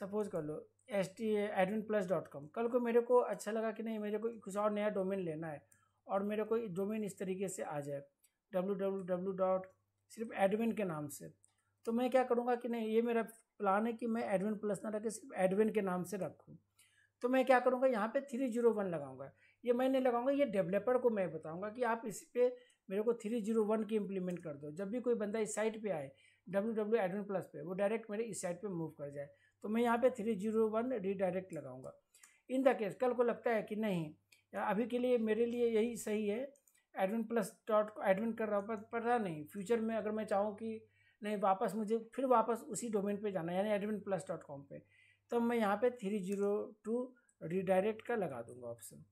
सपोज़ कर लो S T admin plus dot com कल को मेरे को अच्छा लगा कि नहीं मेरे को कुछ और नया डोमेन लेना है और मेरे को डोमेन इस तरीके से आ जाए डब्लू डब्लू डब्लू डॉट सिर्फ एडमिन के नाम से तो मैं क्या करूँगा कि नहीं ये मेरा प्लान है कि मैं एडमिन प्लस ना रखे सिर्फ एडमिन के नाम से रखूँ तो मैं क्या करूँगा यहाँ पे थ्री जीरो वन लगाऊँगा ये मैं नहीं लगाऊंगा ये डेवलपर को मैं बताऊँगा कि आप इस पर मेरे को थ्री जीरो वन की इम्प्लीमेंट कर दो जब भी कोई बंदा इस साइट पे आए डब्ल्यू डब्ल्यू एडमिन प्लस पे वो डायरेक्ट मेरे इस साइट पे मूव कर जाए तो मैं यहाँ पे थ्री जीरो वन रीडायरेक्ट लगाऊंगा इन द केस कल को लगता है कि नहीं अभी के लिए मेरे लिए यही सही है एडमिन प्लस डॉट एडमिन कर रहा हूँ पर रहा नहीं फ्यूचर में अगर मैं चाहूँ कि नहीं वापस मुझे फिर वापस उसी डोमेन पे जाना यानी एडमिन प्लस डॉट कॉम पर तो मैं यहाँ पे थ्री जीरो टू रिडायरेक्ट का लगा दूंगा ऑप्शन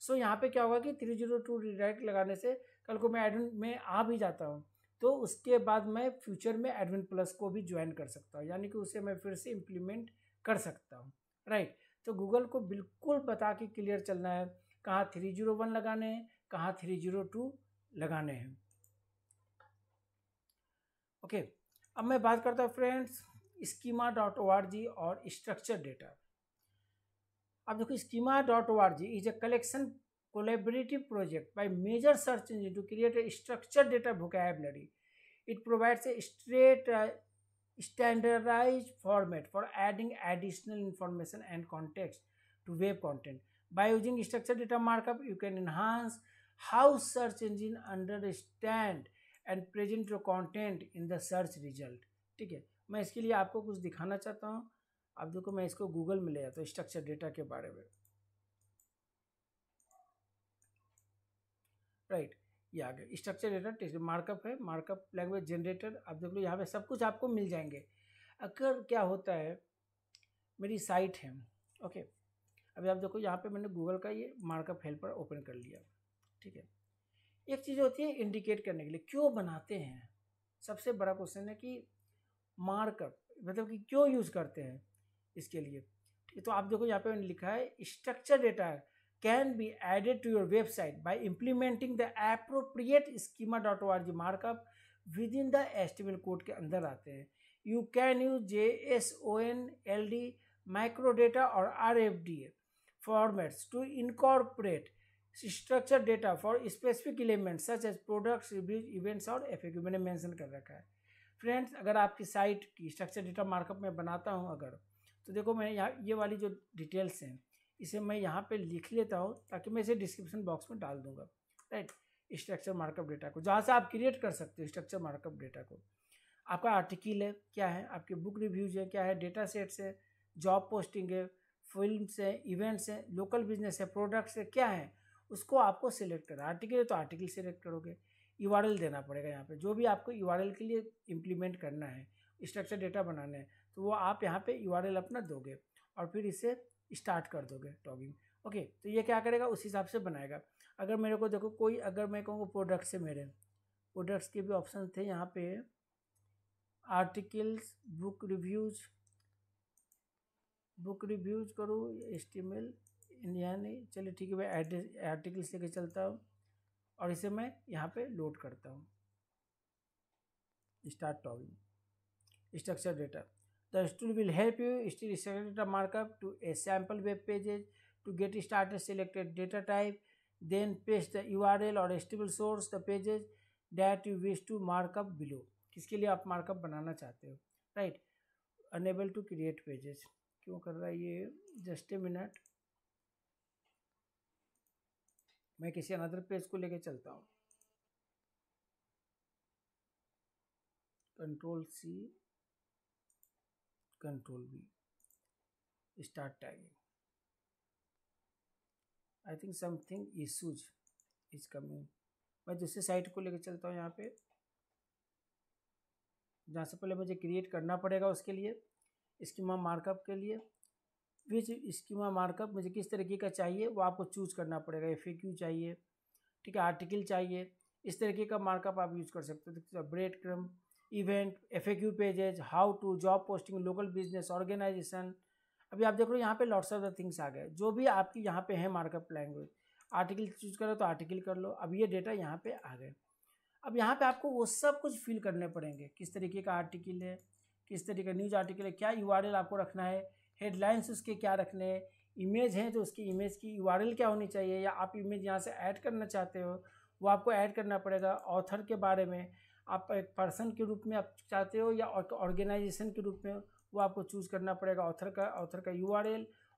सो so, यहाँ पे क्या होगा कि थ्री जीरो टू रिडायरेक्ट लगाने से कल को मैं एडमिन में आ भी जाता हूँ तो उसके बाद मैं फ्यूचर में एडमिन प्लस को भी ज्वाइन कर सकता हूँ यानी कि उसे मैं फिर से इम्प्लीमेंट कर सकता हूँ राइट तो गूगल को बिल्कुल बता के क्लियर चलना है कहाँ थ्री जीरो वन लगाने हैं कहाँ थ्री जीरो टू लगाने हैं ओके अब मैं बात करता हूँ friends schema dot O R G और स्ट्रक्चर डेटा अब देखो schema dot O R G is a collection collaborative project by major search engine to create a structure data vocabulary it provides a straight standardize format for adding additional information and context to web content by using structure data markup you can enhance how search engine understand and present your content in the search result ठीक है मैं इसके लिए आपको कुछ दिखाना चाहता हूँ आप देखो मैं इसको गूगल में ले जाता हूँ स्ट्रक्चर डेटा के बारे में राइट ये आ गया स्ट्रक्चर डेटा मार्कअप है मार्कअप लैंग्वेज जनरेटर आप देख लो यहाँ पे सब कुछ आपको मिल जाएंगे अगर क्या होता है मेरी साइट है ओके अभी आप देखो यहाँ पे मैंने गूगल का ये मार्कअप हेल्पर ओपन कर लिया ठीक है एक चीज़ होती है इंडिकेट करने के लिए क्यों बनाते हैं सबसे बड़ा क्वेश्चन है कि मार्कअप मतलब कि क्यों यूज़ करते हैं इसके लिए तो आप देखो यहाँ पे मैंने लिखा है structure data can be added to your website by implementing the appropriate schema dot O R G markup within the HTML code के अंदर आते हैं you can use J S O N L D micro data और R F D formats to incorporate structure data for specific elements such as products reviews events और F A मैंने mention कर रखा है फ्रेंड्स अगर आपकी site की structure data markup में बनाता हूँ अगर तो देखो मैं यहाँ ये वाली जो डिटेल्स हैं इसे मैं यहाँ पे लिख लेता हूँ ताकि मैं इसे डिस्क्रिप्शन बॉक्स में डाल दूँगा राइट स्ट्रक्चर मार्कअप डेटा को जहाँ से आप क्रिएट कर सकते हो स्ट्रक्चर मार्कअप डेटा को आपका आर्टिकल है क्या है आपके बुक रिव्यूज़ है क्या है डेटा सेट्स है जॉब पोस्टिंग है फिल्म है इवेंट्स हैं लोकल बिजनेस है प्रोडक्ट्स है क्या है उसको आपको सिलेक्ट करना आर्टिकल है तो आर्टिकल सिलेक्ट करोगे यू देना पड़ेगा यहाँ पे जो भी आपको यू के लिए इम्प्लीमेंट करना है स्ट्रक्चर डेटा बनाना है तो वो आप यहाँ पे यू अपना दोगे और फिर इसे स्टार्ट कर दोगे टॉगिंग ओके तो ये क्या करेगा उस हिसाब से बनाएगा अगर मेरे को देखो कोई अगर मैं कहूँगा प्रोडक्ट्स से मेरे प्रोडक्ट्स के भी ऑप्शन थे यहाँ पे articles book reviews book reviews करूँ एस टी एम एल यानी चलिए ठीक है भाई आर्टिकल्स लेके चलता हूँ और इसे मैं यहाँ पे लोड करता हूँ start tagging structure data the tool will help you still structure data markup to a sample web pages to get start selected data type then paste the U R L or stable source the pages that you wish to markup below किसके लिए आप markup बनाना चाहते हो right enable to create pages क्यों कर रहा है ये जस्ट ए मिनट मैं किसी अनदर पेज को लेकर चलता हूँ control C control B start tagging I think something issues is coming मैं दूसरे साइट को लेकर चलता हूँ यहाँ पे जहाँ से पहले मुझे क्रिएट करना पड़ेगा उसके लिए इसकी माँ मार्कअप के लिए विच स्कीमा मार्कअप मुझे किस तरीके का चाहिए वो आपको चूज़ करना पड़ेगा एफ चाहिए ठीक है आर्टिकल चाहिए इस तरीके का मार्कअप आप यूज़ कर सकते हो breadcrumb event F pages how to job posting local business organisation अभी आप देख रहे हो यहाँ पे लॉट्स ऑफ द थिंग्स आ गए जो भी आपकी यहाँ पे है मार्कअप लैंग्वेज आर्टिकल चूज करो तो आर्टिकल कर लो अब ये डेटा यहाँ पे आ गए अब यहाँ पे आपको वो सब कुछ फिल करने पड़ेंगे किस तरीके का आर्टिकल है किस तरीके का न्यूज़ आर्टिकल है क्या यू आपको रखना है हेडलाइंस उसके क्या रखने हैं इमेज हैं तो उसकी इमेज की यू क्या होनी चाहिए या आप इमेज यहाँ से ऐड करना चाहते हो वो आपको ऐड करना पड़ेगा ऑथर के बारे में आप एक पर्सन के रूप में आप चाहते हो या ऑर्गेनाइजेशन के रूप में वो आपको चूज़ करना पड़ेगा ऑथर का ऑथर का यू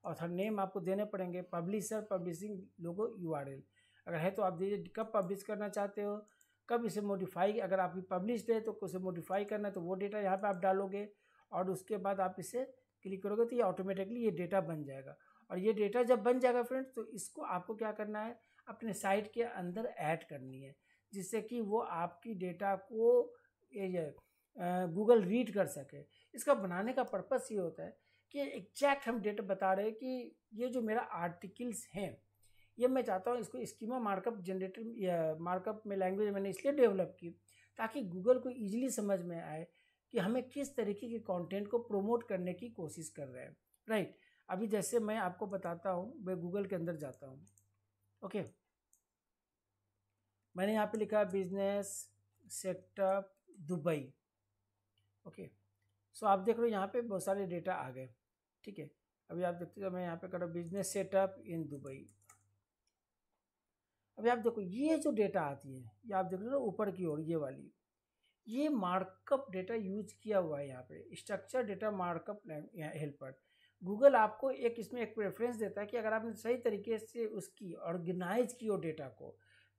ऑथर नेम आपको देने पड़ेंगे पब्लिशर पब्लिशिंग लोगो यू अगर है तो आप दीजिए कब पब्लिश करना चाहते हो कब इसे मॉडिफाई अगर आप पब्लिश है तो उसे मॉडिफाई करना है तो वो डेटा यहाँ पर आप डालोगे और उसके बाद आप इसे क्लिक करोगे तो ये ऑटोमेटिकली ये डेटा बन जाएगा और ये डेटा जब बन जाएगा फ्रेंड्स तो इसको आपको क्या करना है अपने साइट के अंदर ऐड करनी है जिससे कि वो आपकी डेटा को ये गूगल रीड कर सके इसका बनाने का पर्पस ये होता है कि एग्जैक्ट हम डेटा बता रहे हैं कि ये जो मेरा आर्टिकल्स हैं ये मैं चाहता हूँ इसको स्कीमा मार्कअप जनरेटर मार्कअप में लैंग्वेज मैंने इसलिए डेवलप की ताकि गूगल को ईजिली समझ में आए कि हमें किस तरीके के कंटेंट को प्रमोट करने की कोशिश कर रहे हैं राइट अभी जैसे मैं आपको बताता हूँ मैं गूगल के अंदर जाता हूँ ओके मैंने यहाँ पे लिखा business setup Dubai okay so आप देख रहे हो यहाँ पे बहुत सारे डेटा आ गए ठीक है अभी आप देखते हो मैं यहाँ पे कर हूँ बिजनेस सेटअप इन दुबई अभी आप देखो ये जो डेटा आती है ये आप देख रहे हो ऊपर की ओर ये वाली ये मार्कअप डेटा यूज किया हुआ है यहाँ पे structure data markup helper Google आपको एक इसमें एक प्रेफरेंस देता है कि अगर आपने सही तरीके से उसकी ऑर्गेनाइज की हो डेटा को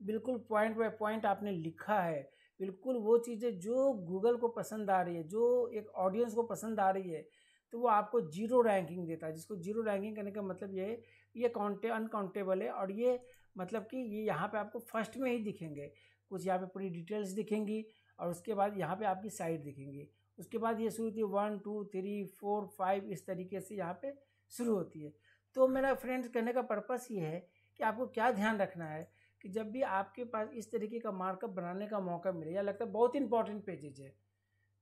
बिल्कुल पॉइंट बाय पॉइंट आपने लिखा है बिल्कुल वो चीज़ें जो गूगल को पसंद आ रही है जो एक ऑडियंस को पसंद आ रही है तो वो आपको जीरो रैंकिंग देता है जिसको जीरो रैंकिंग करने का मतलब ये है ये काउंटे अनकाउंटेबल है और ये मतलब कि ये यहाँ पे आपको फर्स्ट में ही दिखेंगे कुछ यहाँ पे पूरी डिटेल्स दिखेंगी और उसके बाद यहाँ पे आपकी साइड दिखेंगी उसके बाद ये शुरू होती है one two three four five इस तरीके से यहाँ पे शुरू होती है तो मेरा फ्रेंड्स कहने का पर्पस ये है कि आपको क्या ध्यान रखना है कि जब भी आपके पास इस तरीके का मार्कअप बनाने का मौका मिले या लगता है बहुत इंपॉर्टेंट पेजेज है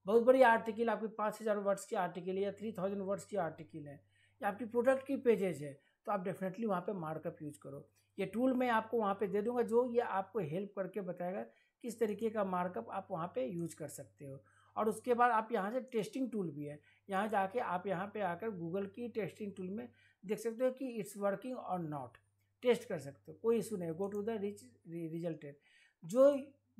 बहुत बड़ी आर्टिकल आपकी पाँच हज़ार वर्ड्स की आर्टिकल है या थ्री थाउजेंड वर्ड्स की आर्टिकल है या आपकी प्रोडक्ट की पेजेज है तो आप डेफिनेटली वहाँ पे मार्कअप यूज करो ये टूल मैं आपको वहाँ पे दे दूँगा जो ये आपको हेल्प करके बताएगा इस तरीके का मार्कअप आप वहाँ पे यूज कर सकते हो और उसके बाद आप यहाँ से टेस्टिंग टूल भी है यहाँ जाके आप यहाँ पे आकर गूगल की टेस्टिंग टूल में देख सकते हो कि it's working or not test कर सकते हो कोई इशू नहीं go to the rich resulted जो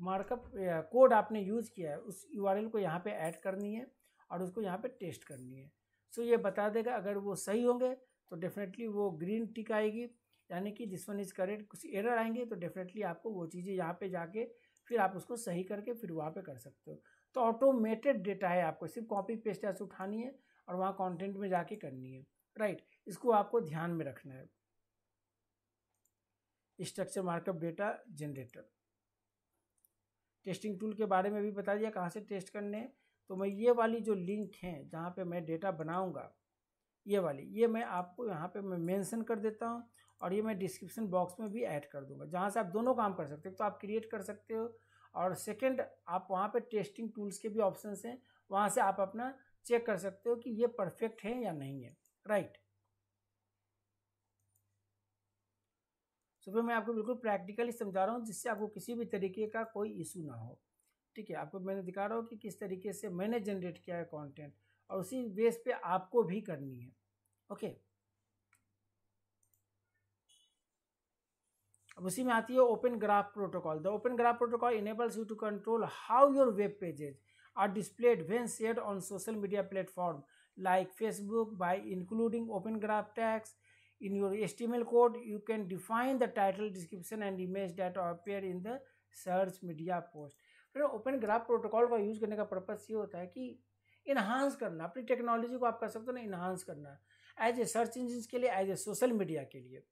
मार्कअप कोड आपने यूज़ किया है उस यू को यहाँ पर ऐड करनी है और उसको यहाँ पर टेस्ट करनी है सो so, ये बता देगा अगर वो सही होंगे तो डेफिनेटली वो ग्रीन टिक आएगी यानी कि दिस वन इज़ करेक्ट कुछ एरर आएंगे तो डेफिनेटली आपको वो चीज़ें यहाँ पे जाके फिर आप उसको सही करके फिर वहाँ पे कर सकते हो तो ऑटोमेटेड डेटा है आपको सिर्फ कॉपी पेस्ट ऐसे उठानी है और वहाँ कंटेंट में जाके करनी है राइट इसको आपको ध्यान में रखना है structure markup data generator testing tool के बारे में भी बता दिया कहाँ से टेस्ट करने हैं तो मैं ये वाली जो लिंक है जहाँ पर मैं डेटा बनाऊँगा ये वाली ये मैं आपको यहाँ पर मैं मैंसन कर देता हूँ और ये मैं डिस्क्रिप्शन बॉक्स में भी ऐड कर दूंगा जहाँ से आप दोनों काम कर सकते हो तो आप क्रिएट कर सकते हो और सेकेंड आप वहाँ पर टेस्टिंग टूल्स के भी ऑप्शन हैं वहाँ से आप अपना चेक कर सकते हो कि ये परफेक्ट है या नहीं है राइट तो फिर मैं आपको बिल्कुल प्रैक्टिकली समझा रहा हूँ जिससे आपको किसी भी तरीके का कोई इशू ना हो ठीक है आपको मैंने दिखा रहा हूँ कि किस तरीके से मैंने जनरेट किया है कंटेंट और उसी बेस पे आपको भी करनी है ओके okay. अब उसी में आती है open graph protocol the open graph protocol enables you to control how your web pages are displayed when share on social media platform like Facebook by including open graph tags. In your HTML code you can define the title description and image that appear in the search media post फिर open graph protocol का use करने का purpose ये होता है कि enhance करना अपनी टेक्नोलॉजी को आप कह सकते हो ना इन्हांस करना एज ए सर्च इंजिन के लिए एज ए सोशल मीडिया के लिए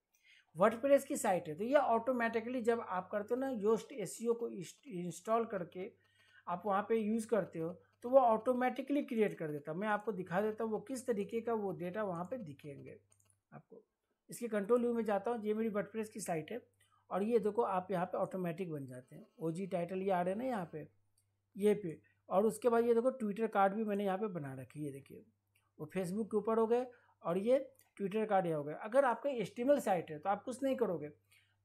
वर्डप्रेस की साइट है तो ये ऑटोमेटिकली जब आप करते हो ना योस्ट एस e को इंस्टॉल करके आप वहाँ पे यूज़ करते हो तो वो ऑटोमेटिकली क्रिएट कर देता मैं आपको दिखा देता हूँ वो किस तरीके का वो डेटा वहाँ पे दिखेंगे आपको इसके कंट्रोल व्यू में जाता हूँ ये मेरी वर्डप्रेस की साइट है और ये देखो आप यहाँ पे ऑटोमेटिक बन जाते हैं ओ टाइटल ये आ रहे हैं ना यहाँ पे ये पे और उसके बाद ये देखो ट्विटर कार्ड भी मैंने यहाँ पे बना रखी है देखिए वो फेसबुक के ऊपर हो गए और ये ट्विटर कार्ड या हो गया अगर आपका एस्टिमल साइट है तो आप कुछ नहीं करोगे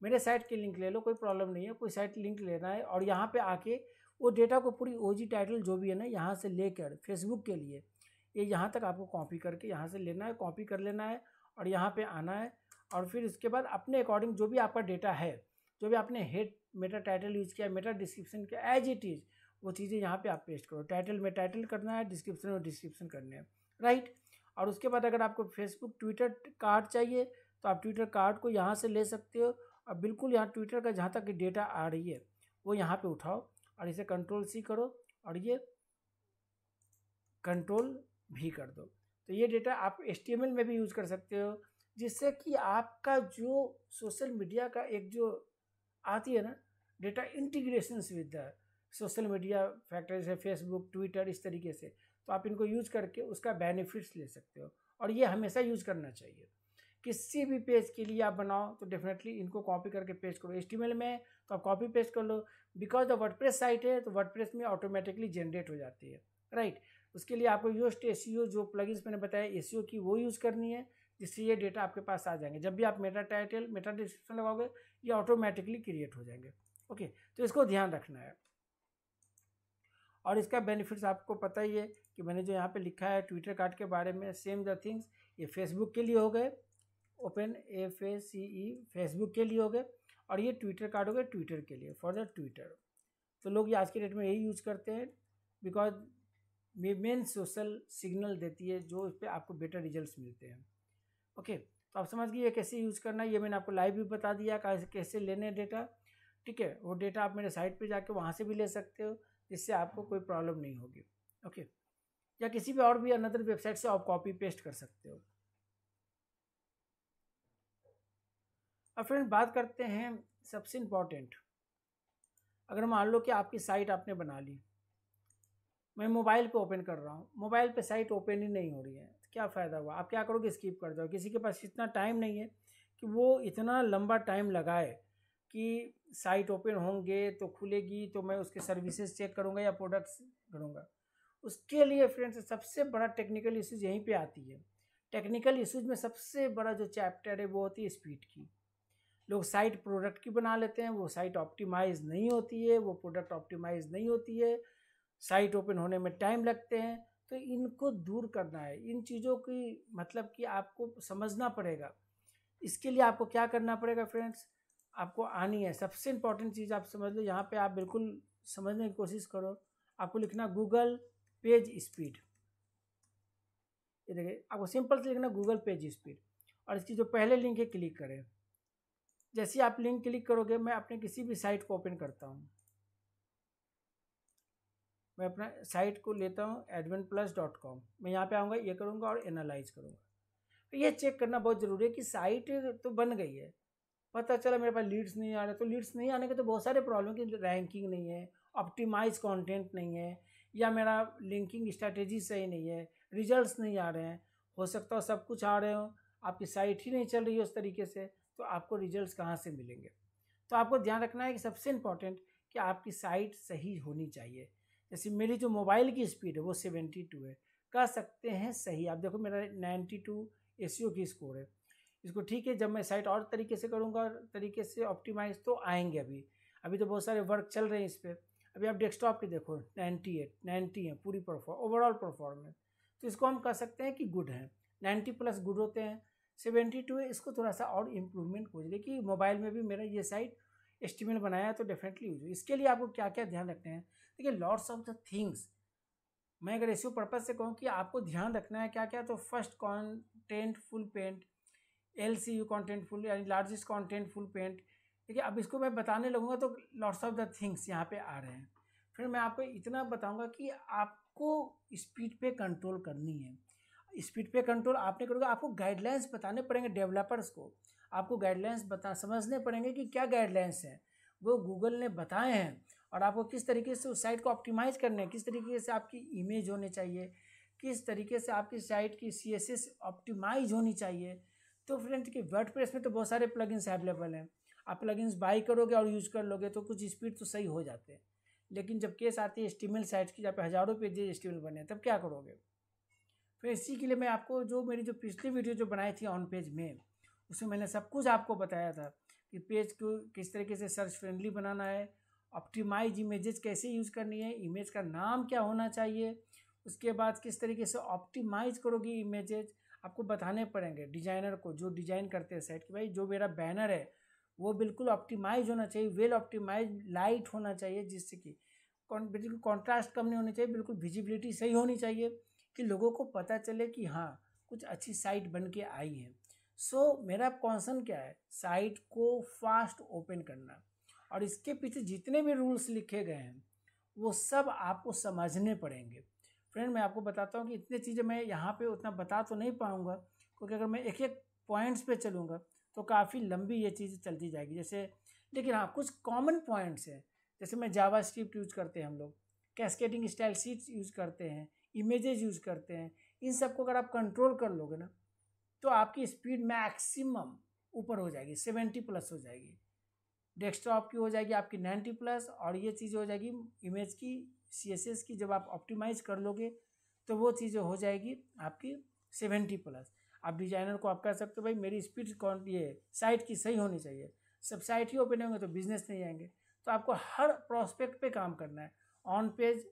मेरे साइट की लिंक ले लो कोई प्रॉब्लम नहीं है कोई साइट लिंक लेना है और यहाँ पे आके वो डेटा को पूरी ओ टाइटल जो भी है ना यहाँ से लेकर फेसबुक के लिए ये यह यहाँ तक आपको कॉपी करके यहाँ से लेना है कॉपी कर लेना है और यहाँ पे आना है और फिर इसके बाद अपने अकॉर्डिंग जो भी आपका डेटा है जो भी आपने हेड मेटा टाइटल यूज़ किया मेटा डिस्क्रिप्शन किया एज इट इज़ वो चीज़ें यहाँ पे आप पेस्ट करो टाइटल में टाइटल करना है डिस्क्रिप्शन में डिस्क्रिप्शन करना है राइट और उसके बाद अगर आपको फेसबुक ट्विटर कार्ड चाहिए तो आप ट्विटर कार्ड को यहाँ से ले सकते हो और बिल्कुल यहाँ ट्विटर का जहाँ तक डेटा आ रही है वो यहाँ पे उठाओ और इसे कंट्रोल सी करो और ये कंट्रोल भी कर दो तो ये डेटा आप एस में भी यूज़ कर सकते हो जिससे कि आपका जो सोशल मीडिया का एक जो आती है ना data integration with the social media factor से फेसबुक ट्विटर इस तरीके से तो आप इनको यूज़ करके उसका बेनिफिट्स ले सकते हो और ये हमेशा यूज़ करना चाहिए किसी भी पेज के लिए आप बनाओ तो डेफिनेटली इनको कॉपी करके पेस्ट करो एस में है तो आप कॉपी पेस्ट कर लो बिकॉज द वर्ड साइट है तो वर्ड में ऑटोमेटिकली जनरेट हो जाती है राइट right. उसके लिए आपको यूस्ट ए जो प्लगइन्स मैंने बताया ए की वो यूज़ करनी है जिससे ये डेटा आपके पास आ जाएंगे जब भी आप मेटा टाइटल मेटा डिस्क्रिप्शन लगाओगे ये ऑटोमेटिकली क्रिएट हो जाएंगे ओके तो इसको ध्यान रखना है और इसका बेनिफिट्स आपको पता ही है कि मैंने जो यहाँ पे लिखा है ट्विटर कार्ड के बारे में सेम द थिंग्स ये फेसबुक के लिए हो गए open F A C E Facebook के लिए हो गए और ये ट्विटर कार्ड हो गए ट्विटर के लिए फॉर द ट्विटर तो लोग ये आज के डेट में यही यूज करते हैं बिकॉज मेन सोशल सिग्नल देती है जो उस पर आपको बेटर रिजल्ट मिलते हैं ओके तो आप समझ गए कैसे यूज़ करना है ये मैंने आपको लाइव भी बता दिया कैसे लेने डेटा ठीक है वो डेटा आप मेरे साइट पे जाके वहाँ से भी ले सकते हो जिससे आपको कोई प्रॉब्लम नहीं होगी ओके okay. या किसी भी और भी अनदर वेबसाइट से आप कॉपी पेस्ट कर सकते हो अब फ्रेंड बात करते हैं सबसे इम्पॉर्टेंट अगर मान लो कि आपकी साइट आपने बना ली मैं मोबाइल पे ओपन कर रहा हूँ मोबाइल पे साइट ओपन ही नहीं हो रही है तो क्या फ़ायदा हुआ आप क्या करोगे स्किप कर जाओ किसी के पास इतना टाइम नहीं है कि वो इतना लंबा टाइम लगाए कि साइट ओपन होंगे तो खुलेगी तो मैं उसके सर्विसेज चेक करूँगा या प्रोडक्ट्स करूँगा उसके लिए फ्रेंड्स सबसे बड़ा टेक्निकल इशूज़ यहीं पे आती है टेक्निकल इशूज़ में सबसे बड़ा जो चैप्टर है वो होती है स्पीड की लोग साइट प्रोडक्ट की बना लेते हैं वो साइट ऑप्टिमाइज़ नहीं होती है वो प्रोडक्ट ऑप्टिमाइज़ नहीं होती है साइट ओपन होने में टाइम लगते हैं तो इनको दूर करना है इन चीज़ों की मतलब कि आपको समझना पड़ेगा इसके लिए आपको क्या करना पड़ेगा फ्रेंड्स आपको आनी है सबसे इम्पॉर्टेंट चीज़ आप समझ लो यहाँ पे आप बिल्कुल समझने की कोशिश करो आपको लिखना गूगल पेज स्पीड ये देखिए आपको सिंपल से लिखना गूगल पेज स्पीड और इसकी जो पहले लिंक है क्लिक करें जैसे आप लिंक क्लिक करोगे मैं अपने किसी भी साइट को ओपन करता हूँ मैं अपना साइट को लेता हूँ एडवन प्लस डॉट कॉम मैं यहाँ पे आऊँगा ये करूँगा और एनालाइज करूँगा तो ये चेक करना बहुत ज़रूरी है कि साइट तो बन गई है पता चला मेरे पास लीड्स नहीं आ रहा तो लीड्स नहीं आने के तो बहुत सारे प्रॉब्लम की रैंकिंग नहीं है ऑप्टिमाइज कंटेंट नहीं है या मेरा लिंकिंग स्ट्रैटेजी सही नहीं है रिजल्ट्स नहीं आ रहे हैं हो सकता है सब कुछ आ रहे हो आपकी साइट ही नहीं चल रही है उस तरीके से तो आपको रिजल्ट्स कहाँ से मिलेंगे तो आपको ध्यान रखना है कि सबसे इम्पॉर्टेंट कि आपकी साइट सही होनी चाहिए जैसे मेरी जो मोबाइल की स्पीड है वो सेवेंटी टू है कह सकते हैं सही आप देखो मेरा नाइन्टी टू ए की स्कोर है इसको ठीक है जब मैं साइट और तरीके से करूँगा तरीके से ऑप्टिमाइज़ तो आएंगे अभी अभी तो बहुत सारे वर्क चल रहे हैं इस पर अभी आप डेस्कटॉप के देखो 98, 90 है पूरी परफॉर्म ओवरऑल परफॉर्मेंस तो इसको हम कह सकते हैं कि गुड है 90 प्लस गुड होते हैं 72 है इसको थोड़ा सा और इम्प्रूवमेंट जाए कि मोबाइल में भी मेरा ये साइट एस्टिमेट बनाया है तो डेफिनेटली यूज इसके लिए आपको क्या क्या ध्यान रखना है देखिए लॉर्ड्स ऑफ द थिंग्स मैं अगर इसी पर्पज़ से कहूँ कि आपको ध्यान रखना है क्या क्या तो first contentful paint L C U contentful यानी लार्जेस्ट कॉन्टेंट फुल पेंट देखिए अब इसको मैं बताने लगूँगा तो लॉट्स ऑफ द थिंग्स यहाँ पे आ रहे हैं फिर मैं आपको इतना बताऊँगा कि आपको स्पीड पे कंट्रोल करनी है स्पीड पे कंट्रोल आपने करोगे आपको गाइडलाइंस बताने पड़ेंगे डेवलपर्स को आपको गाइडलाइंस बता समझने पड़ेंगे कि क्या गाइडलाइंस हैं वो गूगल ने बताए हैं और आपको किस तरीके से उस साइट को ऑप्टिमाइज करना है किस तरीके से आपकी इमेज होनी चाहिए किस तरीके से आपकी साइट की सी एस एस ऑप्टिमाइज होनी चाहिए तो फ्रेंड देखिए वर्ड में तो बहुत सारे प्लगइन्स अवेलेबल हैं आप प्लगइन्स बाई करोगे और यूज़ कर लोगे तो कुछ स्पीड तो सही हो जाते हैं लेकिन जब केस आती है एस्टिमेल साइट की जहाँ पे हज़ारों पेजेज एस्टिमेल बने तब क्या करोगे फिर इसी के लिए मैं आपको जो मेरी जो पिछली वीडियो जो बनाई थी ऑन पेज में उसमें मैंने सब कुछ आपको बताया था कि पेज को किस तरीके से सर्च फ्रेंडली बनाना है ऑप्टिमाइज इमेजेस कैसे यूज़ करनी है इमेज का नाम क्या होना चाहिए उसके बाद किस तरीके से ऑप्टिमाइज करोगी इमेजेज आपको बताने पड़ेंगे डिजाइनर को जो डिज़ाइन करते हैं साइट कि भाई जो मेरा बैनर है वो बिल्कुल ऑप्टिमाइज होना चाहिए वेल ऑप्टिमाइज लाइट होना चाहिए जिससे कि बिल्कुल कॉन्ट्रास्ट कम नहीं होनी चाहिए बिल्कुल विजिबिलिटी सही होनी चाहिए कि लोगों को पता चले कि हाँ कुछ अच्छी साइट बन के आई है सो so, मेरा कॉन्सन क्या है साइट को फास्ट ओपन करना और इसके पीछे जितने भी रूल्स लिखे गए हैं वो सब आपको समझने पड़ेंगे फ्रेंड मैं आपको बताता हूँ कि इतनी चीज़ें मैं यहाँ पे उतना बता तो नहीं पाऊँगा क्योंकि अगर मैं एक एक पॉइंट्स पे चलूँगा तो काफ़ी लंबी ये चीज़ चलती जाएगी जैसे लेकिन हाँ कुछ कॉमन पॉइंट्स हैं जैसे मैं जावा स्क्रिप्ट यूज़ करते हैं हम लोग कैस्केटिंग स्टाइल सीट्स यूज़ करते हैं इमेजेज यूज़ करते हैं इन सब को अगर आप कंट्रोल कर लोगे ना तो आपकी स्पीड मैक्सिमम ऊपर हो जाएगी सेवेंटी प्लस हो जाएगी डेस्कटॉप की हो जाएगी आपकी नाइन्टी प्लस और ये चीज़ हो जाएगी इमेज की सी की जब आप ऑप्टिमाइज कर लोगे तो वो चीज़ें हो जाएगी आपकी सेवेंटी प्लस आप डिजाइनर को आप कह सकते हो भाई मेरी स्पीड कौन ये साइट की सही होनी चाहिए सब साइट ही ओपन होंगे तो बिजनेस नहीं आएंगे तो आपको हर प्रॉस्पेक्ट पे काम करना है ऑन पेज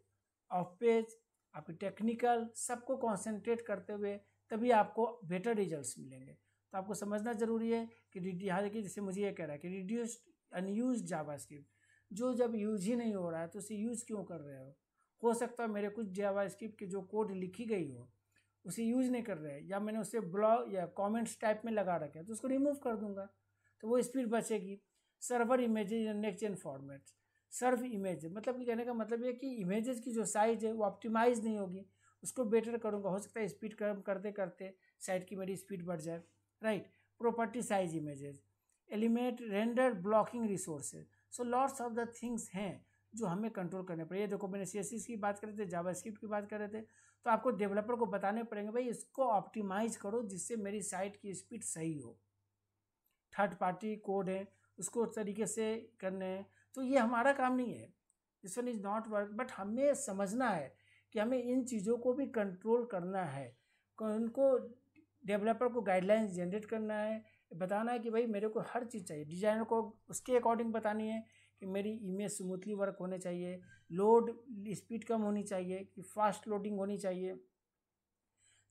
ऑफ पेज आपकी टेक्निकल सबको कॉन्सेंट्रेट करते हुए तभी आपको बेटर रिजल्ट मिलेंगे तो आपको समझना ज़रूरी है कि यहाँ हालांकि जैसे मुझे ये कह रहा है कि रिड्यूस अनयूज जावा स्क्रिप्ट जो जब यूज ही नहीं हो रहा है तो उसे यूज़ क्यों कर रहे हो हो सकता है मेरे कुछ जावा स्क्रिप्ट के जो कोड लिखी गई हो उसे यूज़ नहीं कर रहे हैं या मैंने उसे ब्लॉग या कमेंट्स टाइप में लगा रखे हैं तो उसको रिमूव कर दूंगा तो वो स्पीड बचेगी server images next gen format serve image मतलब कि कहने का मतलब ये कि इमेजेस की जो साइज है वो ऑप्टिमाइज नहीं होगी उसको बेटर करूँगा हो सकता है स्पीड कम करते करते साइट की मेरी स्पीड बढ़ जाए right property size images eliminate render blocking resources so lots of the things हैं जो हमें कंट्रोल करने पड़े ये देखो मैंने सी की बात कर रहे थे जावा की बात कर रहे थे तो आपको डेवलपर को बताने पड़ेंगे भाई इसको ऑप्टिमाइज करो जिससे मेरी साइट की स्पीड सही हो थर्ड पार्टी कोड है उसको तरीके से करने हैं तो ये हमारा काम नहीं है this one is not work but हमें समझना है कि हमें इन चीज़ों को भी कंट्रोल करना है उनको डेवलपर को गाइडलाइंस जनरेट करना है बताना है कि भाई मेरे को हर चीज़ चाहिए डिज़ाइनर को उसके अकॉर्डिंग बतानी है कि मेरी इमेज स्मूथली वर्क होने चाहिए लोड स्पीड कम होनी चाहिए कि फास्ट लोडिंग होनी चाहिए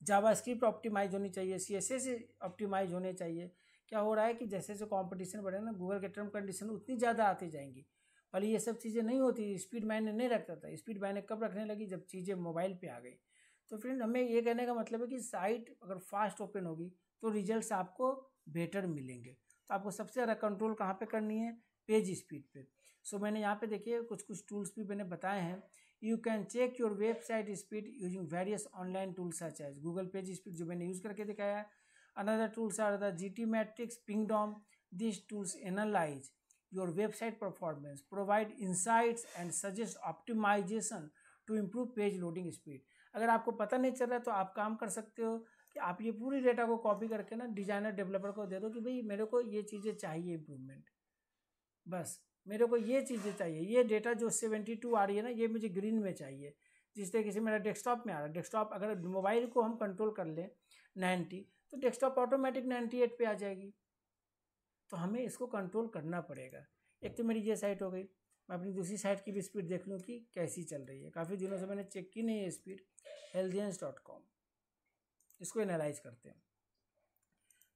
जावास्क्रिप्ट ऑप्टिमाइज होनी चाहिए सी एस एस ऑप्टिमाइज होने चाहिए क्या हो रहा है कि जैसे जैसे कॉम्पिटिशन बढ़े ना गूगल के टर्म कंडीशन उतनी ज़्यादा आती जाएंगी पहले ये सब चीज़ें नहीं होती स्पीड मैंने नहीं रखता था स्पीड मैंने कब रखने लगी जब चीज़ें मोबाइल पर आ गई तो फ्रेंड हमें ये कहने का मतलब है कि साइट अगर फास्ट ओपन होगी तो रिजल्ट आपको बेटर मिलेंगे तो आपको सबसे ज़्यादा कंट्रोल कहाँ पे करनी है पेज स्पीड पे सो so, मैंने यहाँ पे देखिए कुछ कुछ टूल्स भी मैंने बताए हैं you can check your website speed using various online tools such as Google page speed जो मैंने यूज़ करके दिखाया है another tools are the G T metrix Pingdom this tools analyse your website performance provide insights and suggest optimisation to improve page loading speed अगर आपको पता नहीं चल रहा है तो आप काम कर सकते हो कि आप ये पूरी डेटा को कॉपी करके ना डिजाइनर डेवलपर को दे दो कि भाई मेरे को ये चीज़ें चाहिए इम्प्रूवमेंट बस मेरे को ये चीज़ें चाहिए ये डेटा जो सेवेंटी टू आ रही है ना ये मुझे ग्रीन में चाहिए जिस तरीके से मेरा डेस्कटॉप में आ रहा है डेस्कटॉप अगर मोबाइल को हम कंट्रोल कर लें नाइन्टी तो डेस्कटॉप ऑटोमेटिक एट पर आ जाएगी तो हमें इसको कंट्रोल करना पड़ेगा एक तो मेरी ये साइट हो गई मैं अपनी दूसरी साइट की भी स्पीड देख लूँ कि कैसी चल रही है काफ़ी दिनों से मैंने चेक की नहीं है स्पीड हेल्थियंस डॉट कॉम इसको एनालाइज करते हैं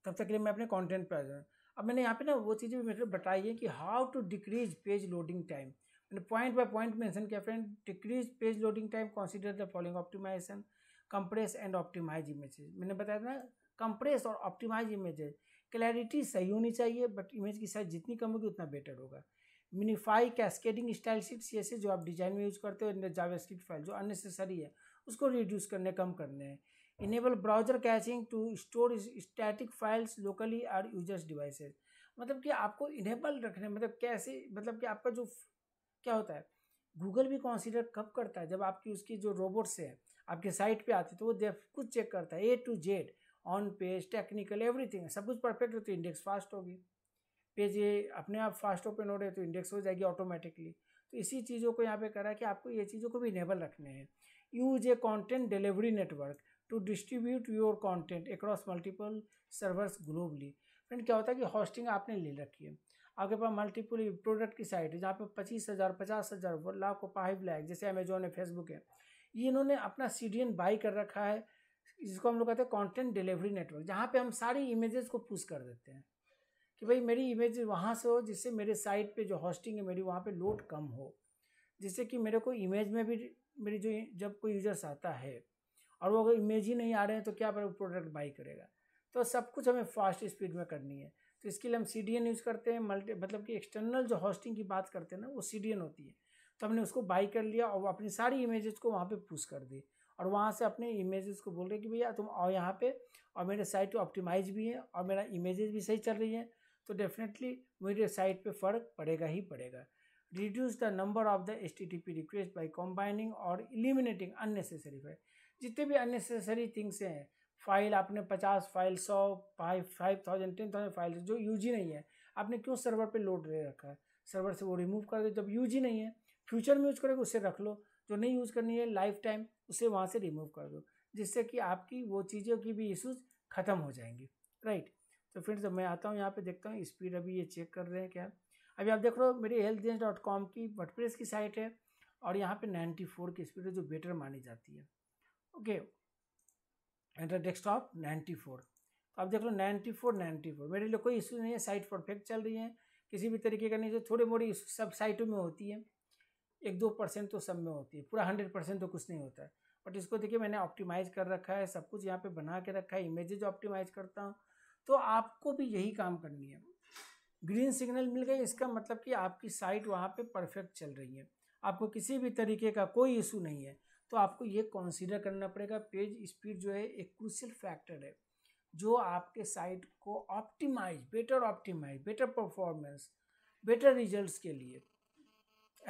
तब तक के लिए मैं अपने कंटेंट पर आ जाऊँ अब मैंने यहाँ पे ना वो चीज़ें भी मेरे बताई है कि how to decrease page loading time मैंने पॉइंट बाय पॉइंट मेंशन किया friend decrease page loading time consider the following optimisation compress and optimise images मैंने बताया था कंप्रेस और ऑप्टिमाइज इमेजेस क्लैरिटी सही होनी चाहिए बट इमेज की साइज जितनी कम होगी उतना बेटर होगा मिनिफाई कैस्केडिंग स्टाइल शीट जैसे जो आप डिजाइन में यूज़ करते हो जावा स्क्रिप्ट फाइल जो अननेसेसरी है उसको रिड्यूस करने कम करने हैं enable browser caching to store static files locally are users devices मतलब कि आपको इनेबल रखने मतलब कैसे मतलब कि आपका जो क्या होता है गूगल भी कॉन्सिडर कब करता है जब आपकी उसकी जो रोबोट्स है आपके साइट पे आते तो वो जब कुछ चेक करता है A to Z on page technical everything सब कुछ परफेक्ट हो तो इंडेक्स फास्ट होगी पेज ये अपने आप फास्ट ओपन हो रहे तो इंडेक्स हो जाएगी ऑटोमेटिकली तो इसी चीज़ों को यहाँ पे करा कि आपको ये चीज़ों को भी इनेबल रखने हैं use a content delivery network to distribute your content across multiple servers globally friend क्या होता है कि हॉस्टिंग आपने ले रखी है आपके पास मल्टीपल प्रोडक्ट की साइट है जहाँ पे पच्चीस हज़ार पचास हज़ार लाख पाइप लाइक जैसे अमेजोन है फेसबुक है ये इन्होंने अपना सी डी एन बाई कर रखा है जिसको हम लोग कहते हैं कॉन्टेंट डिलीवरी नेटवर्क जहाँ पे हम सारी इमेजेस को पुश कर देते हैं कि भाई मेरी इमेज वहाँ से हो जिससे मेरे साइट पे जो हॉस्टिंग है मेरी वहाँ पे लोड कम हो जिससे कि मेरे को इमेज में भी मेरी जो जब कोई यूजर्स आता है और वो अगर इमेज ही नहीं आ रहे हैं तो क्या वो प्रोडक्ट बाई करेगा तो सब कुछ हमें फास्ट स्पीड में करनी है तो इसके लिए हम सी डी एन यूज़ करते हैं मल्टी मतलब कि एक्सटर्नल जो हॉस्टिंग की बात करते हैं ना वो सी डी एन होती है तो हमने उसको बाई कर लिया और अपनी सारी इमेजेस को वहाँ पे पुश कर दी और वहाँ से अपने इमेजेस को बोल रहे कि भैया तुम आओ यहाँ पे और मेरे साइट ऑप्टिमाइज भी है और मेरा इमेजेस भी सही चल रही है तो डेफिनेटली मेरे साइट पे फ़र्क पड़ेगा ही पड़ेगा reduce the number of the H T T P request by combining or eliminating unnecessary file जितने भी अननेसेसरी थिंग्स हैं फाइल आपने पचास फाइल सौ five five thousand ten thousand file जो यूज ही नहीं है आपने क्यों सर्वर पे लोड ले रखा है सर्वर से वो रिमूव कर दो जब यूज ही नहीं है फ्यूचर में यूज़ करोगे उसे रख लो जो नहीं यूज़ करनी है लाइफ टाइम उसे वहाँ से रिमूव कर दो जिससे कि आपकी वो चीज़ों की भी इशूज़ ख़त्म हो जाएंगी राइट तो फिर जब मैं आता हूँ यहाँ पे देखता हूँ स्पीड अभी ये चेक कर रहे हैं क्या अभी आप देख रहे हो मेरी हेल्थ डॉट कॉम की वर्डप्रेस की साइट है और यहाँ पे फोर की स्पीड है जो बेटर मानी जाती है ओके एंटर डेस्कटॉप 94 तो आप देख लो 94 94 मेरे लिए कोई इशू नहीं है साइट परफेक्ट चल रही है किसी भी तरीके का नहीं जो थोड़ी मोड़ी सब साइटों में होती है एक दो परसेंट तो सब में होती है पूरा हंड्रेड परसेंट तो कुछ नहीं होता है बट इसको देखिए मैंने ऑप्टिमाइज़ कर रखा है सब कुछ यहाँ पे बना के रखा है इमेजेज ऑप्टिमाइज़ करता हूँ तो आपको भी यही काम करनी है ग्रीन सिग्नल मिल गई इसका मतलब कि आपकी साइट वहाँ पे परफेक्ट चल रही है आपको किसी भी तरीके का कोई इशू नहीं है तो आपको ये कंसीडर करना पड़ेगा पेज स्पीड जो है एक क्रूशियल फैक्टर है जो आपके साइट को optimise better optimise better performance better results के लिए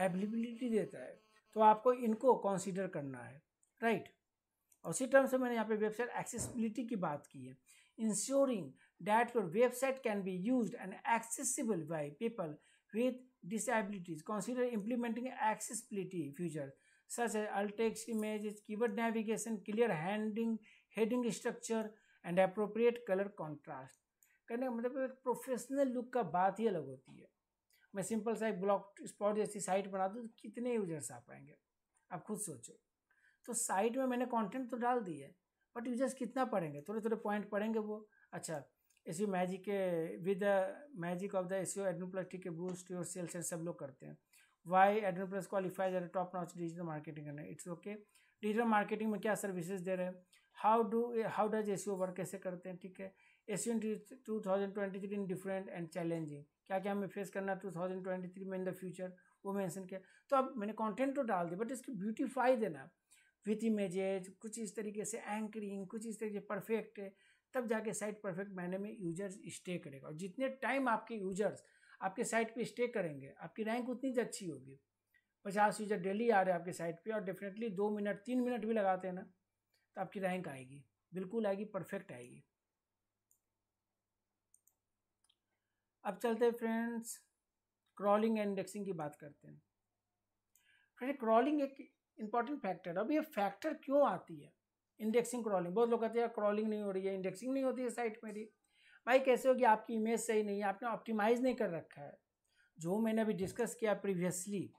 एवेलेबिलिटी देता है तो आपको इनको कंसीडर करना है राइट और उसी टर्म से मैंने यहाँ पे वेबसाइट एक्सेसिबिलिटी की बात की है ensuring that your website can be use and accessible by people with disabilities consider implementing accessibility future such as alt text images, keyword navigation, clear handing, heading structure and appropriate color contrast. कहने का मतलब एक professional look का बात ही अलग होती है मैं सिंपल सा एक ब्लॉक स्पॉट जैसी साइट बना दूँ तो कितने यूजर्स आ पाएंगे आप खुद सोचो तो साइट में मैंने कंटेंट तो डाल दी है बट यूजर्स कितना पढ़ेंगे थोड़े थोड़े पॉइंट पढ़ेंगे वो अच्छा एस मैजिक के with the magic of the S U एडमोप्लास्टिक के बूस्ट योर सेल्स एंड सब लोग करते हैं why Admiral plus qualifies ad top notch digital marketing करना इट्स ओके डिजिटल मार्केटिंग में क्या सर्विसेज दे रहे हैं how do how does A O work कैसे करते हैं ठीक है A C two thousand twenty three in different and challenging क्या क्या हमें फेस करना है टू थाउजेंड ट्वेंटी थ्री में इन द फ्यूचर वो मैंसन किया तो अब मैंने कॉन्टेंट तो डाल दिया बट इसकी ब्यूटीफाई देना विथ इमेजेज कुछ इस तरीके से एंकरिंग कुछ इस तरीके से परफेक्ट है तब जाके साइट परफेक्ट मैंने में यूजर्स स्टे करेगा और जितने टाइम आपके यूजर्स आपके साइट पे स्टे करेंगे आपकी रैंक उतनी ही अच्छी होगी पचास यूजर डेली आ रहे हैं आपके साइट पे और डेफिनेटली दो मिनट तीन मिनट भी लगाते हैं ना तो आपकी रैंक आएगी बिल्कुल आएगी परफेक्ट आएगी अब चलते हैं फ्रेंड्स क्रॉलिंग एंड इंडेक्सिंग की बात करते हैं फ्रेंड क्रॉलिंग एक इंपॉर्टेंट फैक्टर अब ये फैक्टर क्यों आती है इंडेक्सिंग क्रॉलिंग बहुत लोग कहते हैं क्रॉलिंग नहीं हो रही है इंडेक्सिंग नहीं होती है साइट मेरी भाई कैसे होगी आपकी इमेज सही नहीं है आपने ऑप्टिमाइज़ नहीं कर रखा है जो मैंने अभी डिस्कस किया प्रीवियसली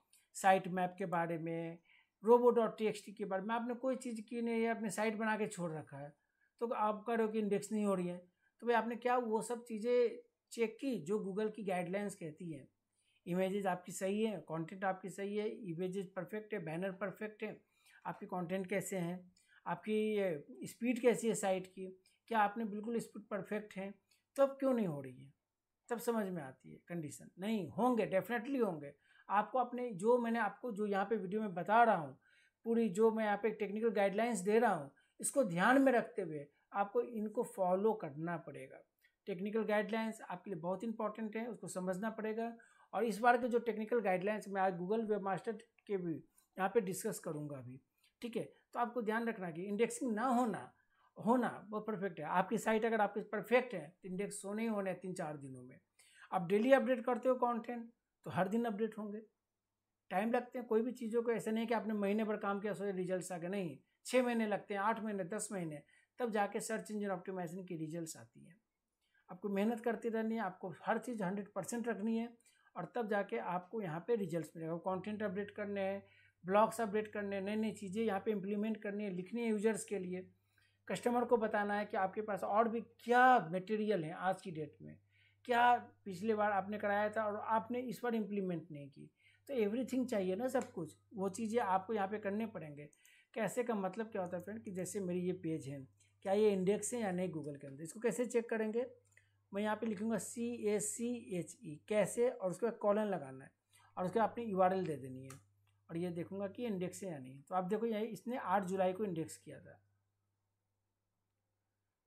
साइट मैप के बारे में robot dot T X T के बारे में आपने कोई चीज़ की नहीं है आपने साइट बना के छोड़ रखा है तो आपका हो कि इंडेक्स नहीं हो रही है तो भाई आपने क्या वो सब चीज़ें चेक की जो गूगल की गाइडलाइंस कहती है इमेजेस आपकी सही है कंटेंट आपकी सही है इमेजेस परफेक्ट है बैनर परफेक्ट है आपके कंटेंट कैसे हैं आपकी स्पीड कैसी है साइट की क्या आपने बिल्कुल स्पीड परफेक्ट है तब तो क्यों नहीं हो रही है तब समझ में आती है कंडीशन नहीं होंगे डेफिनेटली होंगे आपको अपने जो मैंने आपको जो यहाँ पे वीडियो में बता रहा हूँ पूरी जो मैं यहाँ पे टेक्निकल गाइडलाइंस दे रहा हूँ इसको ध्यान में रखते हुए आपको इनको फॉलो करना पड़ेगा टेक्निकल गाइडलाइंस आपके लिए बहुत इंपॉर्टेंट है उसको समझना पड़ेगा और इस बार के जो टेक्निकल गाइडलाइंस मैं आज गूगल वेब मास्टर के भी यहाँ पे डिस्कस करूँगा अभी ठीक है तो आपको ध्यान रखना कि इंडेक्सिंग ना होना होना वो परफेक्ट है आपकी साइट अगर आपकी परफेक्ट है तो इंडेक्स होने ही होने तीन चार दिनों में आप डेली अपडेट करते हो कंटेंट तो हर दिन अपडेट होंगे टाइम लगते हैं कोई भी चीज़ों को ऐसे नहीं कि आपने महीने पर काम किया सोचे रिजल्ट आ गए नहीं छः महीने लगते हैं आठ महीने दस महीने तब जाके सर्च इंजन ऑप्टिमाइजेशन की रिजल्ट आती है आपको मेहनत करती रहनी है आपको हर चीज़ हंड्रेड परसेंट रखनी है और तब जाके आपको यहाँ पे रिजल्ट्स मिलेगा कंटेंट अपडेट करने हैं ब्लॉग्स अपडेट करने हैं नई नई चीज़ें यहाँ पे इम्प्लीमेंट करनी है लिखनी है यूजर्स के लिए कस्टमर को बताना है कि आपके पास और भी क्या मटेरियल है आज की डेट में क्या पिछले बार आपने कराया था और आपने इस बार इम्प्लीमेंट नहीं की तो एवरीथिंग चाहिए ना सब कुछ वो चीज़ें आपको यहाँ पे करने पड़ेंगे कैसे का मतलब क्या होता है फ्रेंड कि जैसे मेरी ये पेज है क्या ये इंडेक्स है या नहीं गूगल के अंदर इसको कैसे चेक करेंगे मैं यहाँ पे लिखूँगा सी ए सी एच ई e, कैसे और उसके बाद कॉलन लगाना है और उसके बाद अपनी यू दे देनी है और ये देखूँगा कि इंडेक्स है या नहीं तो आप देखो यही इसने आठ जुलाई को इंडेक्स किया था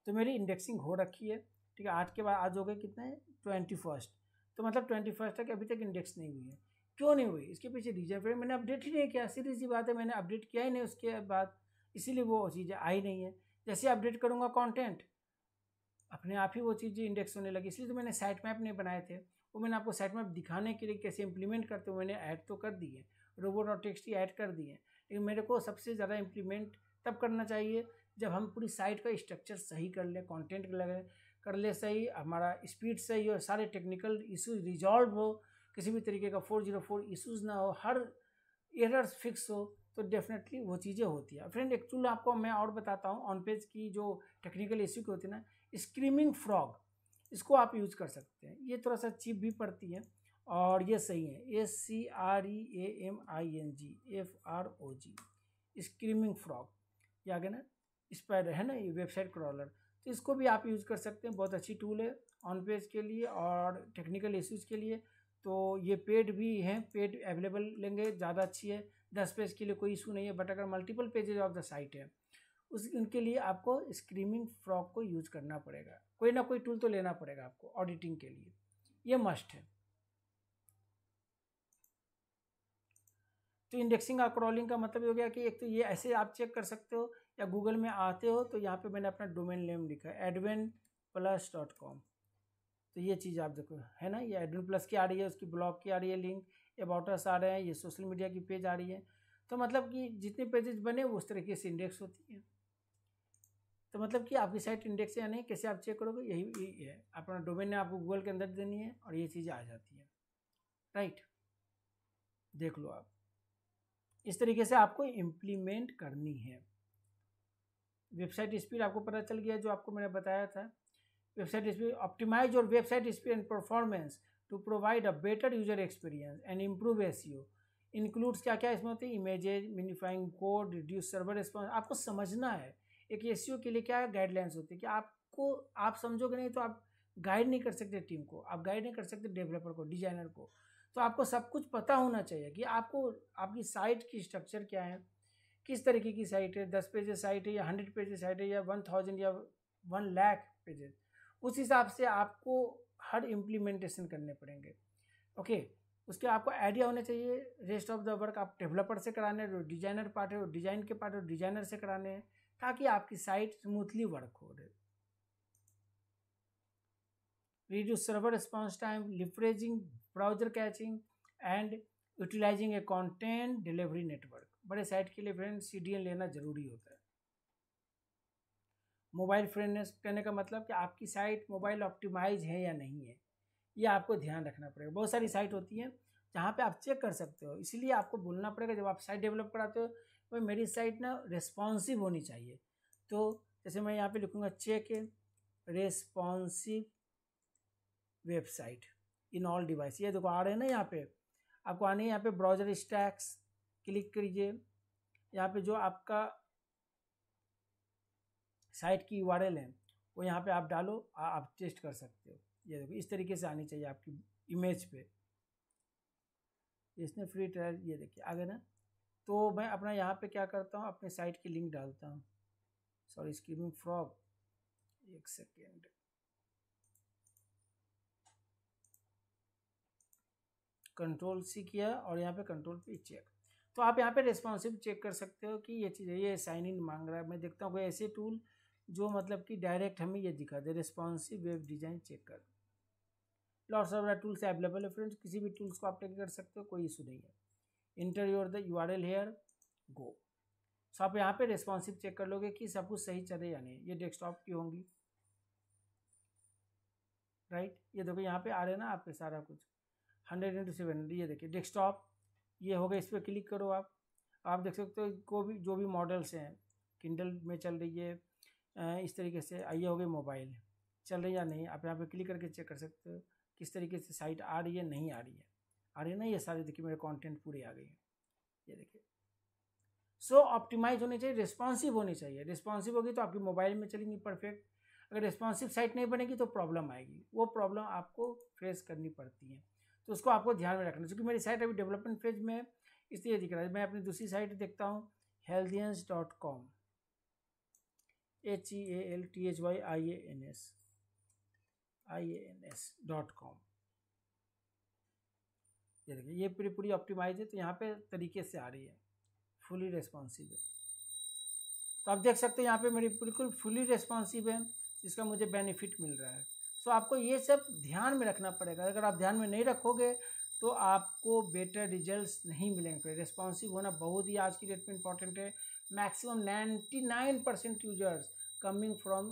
तो मेरी इंडेक्सिंग हो रखी है ठीक है आठ के बाद आज हो गए कितने ट्वेंटी फर्स्ट तो मतलब ट्वेंटी फर्स्ट तक अभी तक इंडेक्स नहीं हुई है क्यों नहीं हुई इसके पीछे रीजन फिर मैंने अपडेट ही नहीं किया सीधी सी बात है मैंने अपडेट किया ही नहीं उसके बाद इसीलिए वो चीज़ें आई नहीं है जैसे अपडेट करूँगा कॉन्टेंट अपने आप ही वो चीज़ें इंडेक्स होने लगी इसलिए तो मैंने साइट मैप नहीं बनाए थे वो मैंने आपको साइट मैप दिखाने के लिए कैसे इंप्लीमेंट करते हुए मैंने ऐड तो कर दिए रोबोट और टेक्स्ट ही ऐड कर दिए लेकिन मेरे को सबसे ज़्यादा इम्प्लीमेंट तब करना चाहिए जब हम पूरी साइट का स्ट्रक्चर सही कर ले कंटेंट लगे कर ले सही हमारा स्पीड सही हो सारे टेक्निकल इश्यूज रिजॉल्व हो किसी भी तरीके का फोर जीरो फोर इशूज़ ना हो हर एरर्स फिक्स हो तो डेफिनेटली वो चीज़ें होती है फ्रेंड एक्चुअली आपको मैं और बताता हूँ ऑन पेज की जो टेक्निकल इश्यू की होती है ना स्क्रीमिंग फ्रॉग इसको आप यूज़ कर सकते हैं ये थोड़ा सा चीप भी पड़ती है और ये सही है S C R E A M I N G F R O G Screaming Frog ये आ ना इस है ना ये वेबसाइट क्रॉलर तो इसको भी आप यूज़ कर सकते हैं बहुत अच्छी टूल है ऑन पेज के लिए और टेक्निकल इश्यूज़ के लिए तो ये पेड भी हैं पेड अवेलेबल लेंगे ज़्यादा अच्छी है दस पेज के लिए कोई इशू नहीं है बट अगर multiple pages of the site है उस उनके लिए आपको स्क्रीमिंग फ्रॉक को यूज करना पड़ेगा कोई ना कोई टूल तो लेना पड़ेगा आपको ऑडिटिंग के लिए ये मस्ट है तो इंडेक्सिंग और क्रॉलिंग का मतलब ये हो गया कि एक तो ये ऐसे आप चेक कर सकते हो या गूगल में आते हो तो यहाँ पे मैंने अपना डोमेन नेम लिखा है एडवेन प्लस डॉट कॉम तो ये चीज़ आप देखो है ना ये एडवेन प्लस की आ रही है उसकी ब्लॉग की आ रही है लिंक अबाउटर्स आ रहे हैं ये सोशल मीडिया की पेज आ रही है तो मतलब कि जितने पेजेस बने उस तरीके से इंडेक्स होती है तो मतलब कि आपकी साइट इंडेक्स या नहीं कैसे आप चेक करोगे यही है अपना डोमेन ने आपको गूगल के अंदर देनी है और ये चीज़ें आ जाती है राइट देख लो आप इस तरीके से आपको इम्प्लीमेंट करनी है वेबसाइट स्पीड आपको पता चल गया जो आपको मैंने बताया था वेबसाइट स्पीड ऑप्टिमाइज और website speed and performance to provide a better user experience and improve S includes क्या क्या इसमें होते हैं images minifying code reduce server response आपको समझना है एक एस e के लिए क्या गाइडलाइंस होती है कि आपको आप समझोगे नहीं तो आप गाइड नहीं कर सकते टीम को आप गाइड नहीं कर सकते डेवलपर को डिजाइनर को तो आपको सब कुछ पता होना चाहिए कि आपको आपकी साइट की स्ट्रक्चर क्या है किस तरीके की साइट है दस पेजेस साइट है या हंड्रेड पेजेस साइट है या वन थाउजेंड या वन लाख पेजेस उस हिसाब से आपको हर इम्प्लीमेंटेशन करने पड़ेंगे ओके okay, उसके आपको आइडिया होना चाहिए रेस्ट ऑफ द वर्क आप डेवलपर से कराने हैं डिजाइनर पार्ट है डिजाइन के पार्ट है डिजाइनर से कराने हैं ताकि आपकी साइट स्मूथली वर्क हो रहे reduce server response time leveraging browser caching and utilising a content delivery network बड़े साइट के लिए फ्रेंड सी लेना ज़रूरी होता है मोबाइल फ्रेंडनेस कहने का मतलब कि आपकी साइट मोबाइल ऑप्टिमाइज है या नहीं है ये आपको ध्यान रखना पड़ेगा बहुत सारी साइट होती हैं जहाँ पे आप चेक कर सकते हो इसलिए आपको बोलना पड़ेगा जब आप साइट डेवलप कराते हो भाई मेरी साइट ना रेस्पॉन्सिव होनी चाहिए तो जैसे मैं यहाँ पे लिखूँगा check responsive website in all device ये देखो आ रहे हैं ना यहाँ पे आपको आने यहाँ पे ब्राउजर स्टैक्स क्लिक करिए यहाँ पे जो आपका साइट की यू है वो यहाँ पे आप डालो आ, आप टेस्ट कर सकते हो ये देखो इस तरीके से आनी चाहिए आपकी इमेज पे इसने फ्री ट्रायल ये देखिए आगे ना तो मैं अपना यहाँ पे क्या करता हूँ अपने साइट की लिंक डालता हूँ सॉरी स्क्रीमिंग फ्रॉग एक सेकेंड कंट्रोल सी किया और यहाँ पे कंट्रोल पी चेक तो आप यहाँ पे रेस्पॉन्सिव चेक कर सकते हो कि ये चीज़ ये साइन इन मांग रहा है मैं देखता हूँ कोई ऐसे टूल जो मतलब कि डायरेक्ट हमें ये दिखा दे रेस्पॉन्सिव वेब डिज़ाइन चेक कर लॉट्स ऑफ टूल्स अवेलेबल है फ्रेंड्स किसी भी टूल्स को आप टेक कर सकते हो कोई इशू नहीं है enter your the U R L here go so आप यहाँ पे रेस्पॉन्सिव चेक कर लोगे कि सब कुछ सही चले या नहीं ये डेस्कटॉप की होंगी राइट ये देखो यहाँ पे आ रहे ना आपके सारा कुछ हंड्रेड इंटू सेवन ये देखिए डेस्कटॉप ये हो गया इस पर क्लिक करो आप आप देख सकते हो को भी जो भी मॉडल्स हैं किंडल में चल रही है इस तरीके से आइए हो गई मोबाइल चल रही है या नहीं आप यहाँ पे क्लिक करके चेक कर सकते हो किस तरीके से साइट आ रही है नहीं आ रही है आ रही है ना ये सारे देखिए मेरे कंटेंट पूरे आ गए हैं ये देखिए सो ऑप्टिमाइज होनी चाहिए रिस्पॉन्सिव होनी चाहिए रिस्पॉन्सिव होगी तो आपकी मोबाइल में चलेंगी परफेक्ट अगर रिस्पॉन्सिव साइट नहीं बनेगी तो प्रॉब्लम आएगी वो प्रॉब्लम आपको फेस करनी पड़ती है तो उसको आपको ध्यान में रखना चूँकि मेरी साइट अभी डेवलपमेंट फेज में है इसलिए दिख रहा है मैं अपनी दूसरी साइट देखता हूँ Healthians dot com H E A L T H Y I A N S I A N S dot com ये देखिए ये पूरी पूरी ऑप्टिमाइज है तो यहाँ पे तरीके से आ रही है फुली रेस्पॉन्सिव है तो आप देख सकते हैं यहाँ पे मेरी बिल्कुल फुली रेस्पॉन्सिव है जिसका मुझे बेनिफिट मिल रहा है सो आपको ये सब ध्यान में रखना पड़ेगा अगर आप ध्यान में नहीं रखोगे तो आपको बेटर रिजल्ट्स नहीं मिलेंगे रिस्पॉन्सिव होना बहुत ही आज की डेट में इंपॉर्टेंट है maximum ninety nine percent users coming from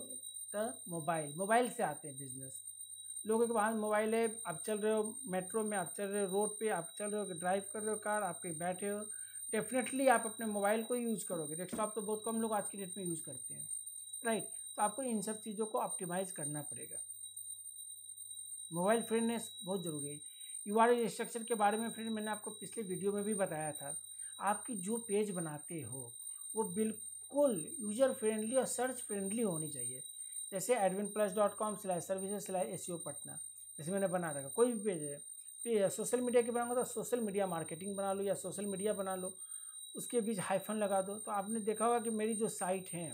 the mobile mobile से आते हैं बिजनेस लोगों के पास मोबाइल है आप चल रहे हो मेट्रो में आप चल रहे हो रोड पे आप चल रहे हो ड्राइव कर रहे हो कार आप कहीं बैठे हो डेफिनेटली आप अपने मोबाइल को यूज़ करोगे डेस्कटॉप तो बहुत कम लोग आज की डेट में यूज़ करते हैं राइट तो आपको इन सब चीज़ों को ऑप्टिमाइज़ करना पड़ेगा मोबाइल फ्रेंडनेस बहुत ज़रूरी है यू आर स्ट्रक्चर के बारे में फ्रेंड मैंने आपको पिछले वीडियो में भी बताया था आपकी जो पेज बनाते हो वो बिल्कुल यूजर फ्रेंडली और सर्च फ्रेंडली होनी चाहिए जैसे Edwin plus dot com slash service slash S Patna जैसे मैंने बना रखा कोई भी पेज है पेज सोशल मीडिया की बनाऊंगा तो सोशल मीडिया मार्केटिंग बना लो या सोशल मीडिया बना लो उसके बीच हाइफन लगा दो तो आपने देखा होगा कि मेरी जो साइट हैं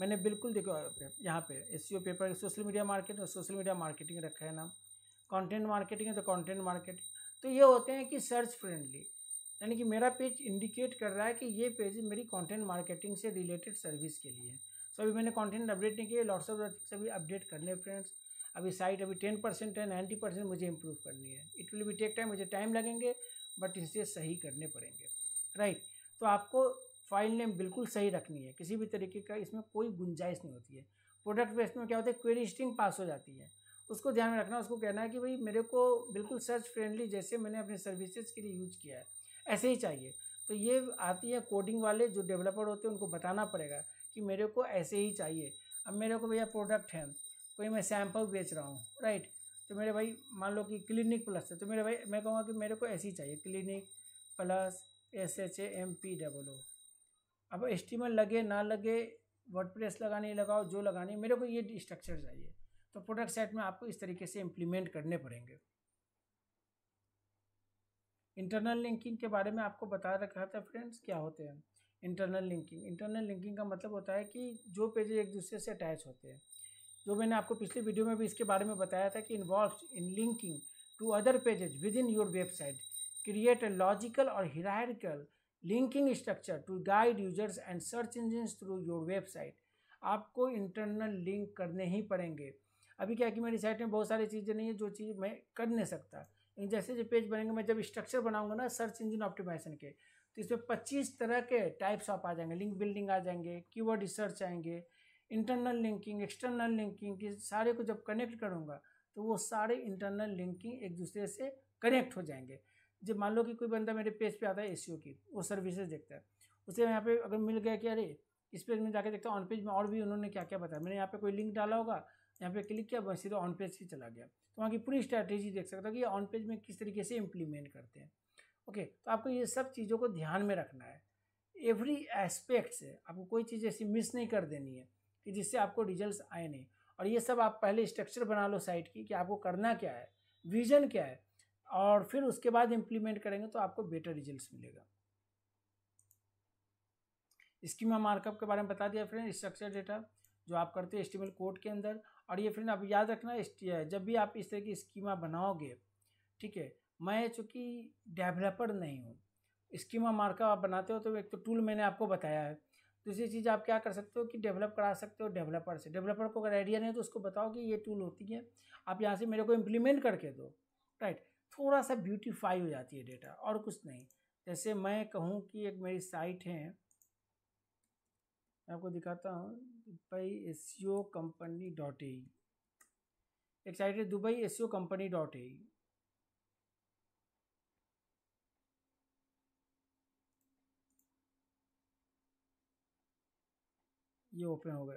मैंने बिल्कुल देखो यहाँ पे S paper social media market social media marketing रखा है नाम कंटेंट मार्केटिंग है तो कंटेंट मार्केटिंग तो ये होते हैं कि सर्च फ्रेंडली यानी कि मेरा पेज इंडिकेट कर रहा है कि ये पेज मेरी कंटेंट मार्केटिंग से रिलेटेड सर्विस के लिए है सो अभी मैंने कंटेंट अपडेट नहीं किया लॉट्स ऑफ थिंग्स अभी अपडेट करने फ्रेंड्स अभी साइट अभी टेन परसेंट है नाइन्टी परसेंट मुझे इम्प्रूव करनी है it will be take time मुझे टाइम लगेंगे बट इसे सही करने पड़ेंगे राइट right? तो आपको फाइल नेम बिल्कुल सही रखनी है किसी भी तरीके का इसमें कोई गुंजाइश नहीं होती है प्रोडक्ट वेस्ट में क्या होता है क्वेरी स्ट्रिंग पास हो जाती है उसको ध्यान में रखना उसको कहना है कि भाई मेरे को बिल्कुल सर्च फ्रेंडली जैसे मैंने अपने सर्विसेज के लिए यूज किया है ऐसे ही चाहिए तो ये आती है कोडिंग वाले जो डेवलपर होते हैं उनको बताना पड़ेगा कि मेरे को ऐसे ही चाहिए अब मेरे को भैया प्रोडक्ट है कोई मैं सैम्पल बेच रहा हूँ राइट तो मेरे भाई मान लो कि क्लिनिक प्लस है तो मेरे भाई मैं कहूँगा कि मेरे को ऐसे ही चाहिए clinic plus S H A M P double O अब एस्टीमेट लगे ना लगे वर्ड प्रेस लगाने लगाओ जो लगाने मेरे को ये स्ट्रक्चर चाहिए तो प्रोडक्ट सेट में आपको इस तरीके से इम्प्लीमेंट करने पड़ेंगे इंटरनल लिंकिंग के बारे में आपको बता रखा था फ्रेंड्स क्या होते हैं इंटरनल लिंकिंग इंटरनल लिंकिंग का मतलब होता है कि जो पेजेज एक दूसरे से अटैच होते हैं जो मैंने आपको पिछले वीडियो में भी इसके बारे में बताया था कि involve in linking to other pages within your website create a logical और hierarchical linking structure to guide users and search engine through your website आपको इंटरनल लिंक करने ही पड़ेंगे अभी क्या है कि मेरी साइट में बहुत सारी चीज़ें नहीं है जो चीज़ मैं कर नहीं सकता जैसे जो पेज बनेंगे मैं जब स्ट्रक्चर बनाऊंगा ना सर्च इंजन ऑप्टिमाइजेशन के तो इसमें पच्चीस तरह के टाइप्स आप आ जाएंगे लिंक बिल्डिंग आ जाएंगे कीवर्ड रिसर्च आएंगे इंटरनल लिंकिंग एक्सटर्नल लिंकिंग के सारे को जब कनेक्ट करूँगा तो वो सारे इंटरनल लिंकिंग एक दूसरे से कनेक्ट हो जाएंगे जब मान लो कि कोई बंदा मेरे पेज पे आता है एस e की वो सर्विसेज देखता है उसे यहाँ पे अगर मिल गया कि अरे इस पेज में जाके देखता हूँ ऑन पेज में और भी उन्होंने क्या क्या बताया मैंने यहाँ पे कोई लिंक डाला होगा यहाँ पे क्लिक किया बस सीधा ऑन पेज ही चला गया तो वहाँ की पूरी स्ट्रैटेजी देख सकता है कि ऑन पेज में किस तरीके से इम्प्लीमेंट करते हैं ओके तो आपको ये सब चीज़ों को ध्यान में रखना है एवरी एस्पेक्ट से आपको कोई चीज़ ऐसी मिस नहीं कर देनी है कि जिससे आपको रिजल्ट आए नहीं और ये सब आप पहले स्ट्रक्चर बना लो साइट की कि आपको करना क्या है विजन क्या है और फिर उसके बाद इम्प्लीमेंट करेंगे तो आपको बेटर रिजल्ट मिलेगा स्कीमा मार्कअप के बारे में बता दिया फ्रेंड स्ट्रक्चर डेटा जो आप करते हो एस्टिमेल कोड के अंदर और ये फ्रेंड आप याद रखना है जब भी आप इस तरह की स्कीमा बनाओगे ठीक है मैं चूँकि डेवलपर नहीं हूँ स्कीमा मार्कअप आप बनाते हो तो एक तो टूल मैंने आपको बताया है दूसरी चीज़ आप क्या कर सकते हो कि डेवलप करा सकते हो डेवलपर से डेवलपर को अगर आइडिया नहीं तो उसको बताओ कि ये टूल होती है आप यहाँ से मेरे को इम्प्लीमेंट करके दो राइट थोड़ा सा ब्यूटीफाई हो जाती है डेटा और कुछ नहीं जैसे मैं कहूँ कि एक मेरी साइट है मैं आपको दिखाता हूँ Dubai S company dot A एक साइट है Dubai S company dot A ये ओपन हो गए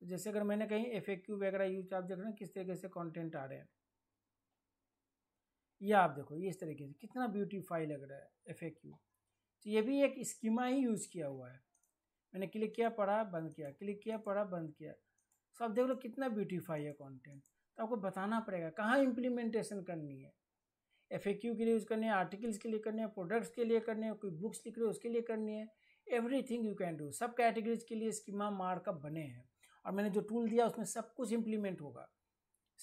तो जैसे अगर मैंने कहीं एफ वगैरह यूज आप देख रहे हैं किस तरीके से कंटेंट आ रहे हैं ये आप देखो ये इस तरीके से कितना ब्यूटीफाई लग रहा है एफ तो ये भी एक स्कीमा ही यूज़ किया हुआ है मैंने क्लिक किया पढ़ा बंद किया क्लिक किया पढ़ा बंद किया सो तो आप देख लो कितना ब्यूटीफाई है कंटेंट तो आपको बताना पड़ेगा कहाँ इम्प्लीमेंटेशन करनी है एफ के लिए यूज़ करनी है आर्टिकल्स के लिए करनी है प्रोडक्ट्स के लिए करनी है कोई बुक्स लिख रहे हो उसके लिए करनी है एवरी यू कैन डू सब कैटेगरीज के लिए स्कीमा मार्कअप बने हैं और मैंने जो टूल दिया उसमें सब कुछ इम्प्लीमेंट होगा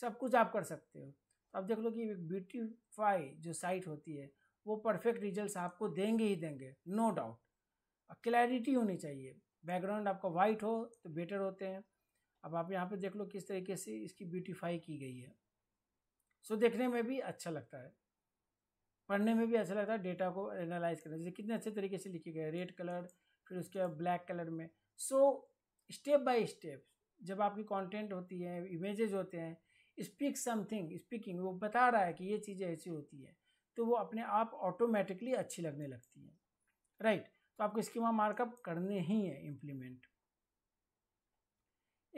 सब कुछ आप कर सकते हो अब देख लो कि ब्यूटीफाई जो साइट होती है वो परफेक्ट रिजल्ट्स आपको देंगे ही देंगे नो डाउट क्लैरिटी होनी चाहिए बैकग्राउंड आपका वाइट हो तो बेटर होते हैं अब आप यहाँ पे देख लो किस तरीके से इसकी ब्यूटीफाई की गई है सो so, देखने में भी अच्छा लगता है पढ़ने में भी अच्छा लगता है डेटा को एनालाइज करने जैसे कितने अच्छे तरीके से लिखे गए रेड कलर फिर उसके बाद ब्लैक कलर में सो स्टेप बाय स्टेप जब आपकी कंटेंट होती है इमेजेज होते हैं स्पीक समथिंग स्पीकिंग वो बता रहा है कि ये चीज़ें ऐसी होती है तो वो अपने आप ऑटोमेटिकली अच्छी लगने लगती है राइट right? तो आपको इसकी वहाँ मार्कअप करने ही है implement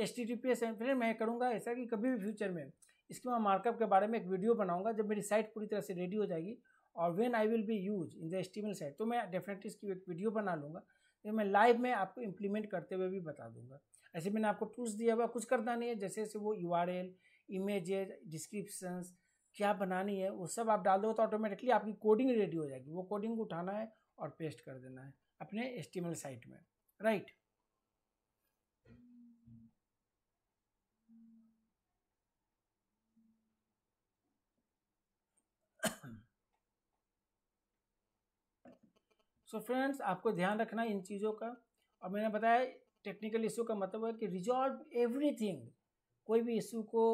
S T T P S फिर मैं करूँगा ऐसा कि कभी भी फ्यूचर में इसके वहाँ मार्कअप के बारे में एक वीडियो बनाऊँगा जब मेरी साइट पूरी तरह से रेडी हो जाएगी और when I will be use in the एस्टिमेल साइट तो मैं डेफिनेटली इसकी एक वीडियो बना लूँगा तो मैं लाइव में आपको इम्प्लीमेंट करते हुए भी बता दूंगा ऐसे मैंने आपको टूल्स दिया हुआ कुछ करना नहीं है जैसे जैसे वो U R L images descriptions क्या बनानी है वो सब आप डाल दो तो ऑटोमेटिकली आपकी कोडिंग रेडी हो जाएगी वो कोडिंग को उठाना है और पेस्ट कर देना है अपने एस्टिमल साइट में right right. So so friends आपको ध्यान रखना है इन चीज़ों का और मैंने बताया टेक्निकल इशू का मतलब है कि रिजॉल्व एवरीथिंग कोई भी इशू को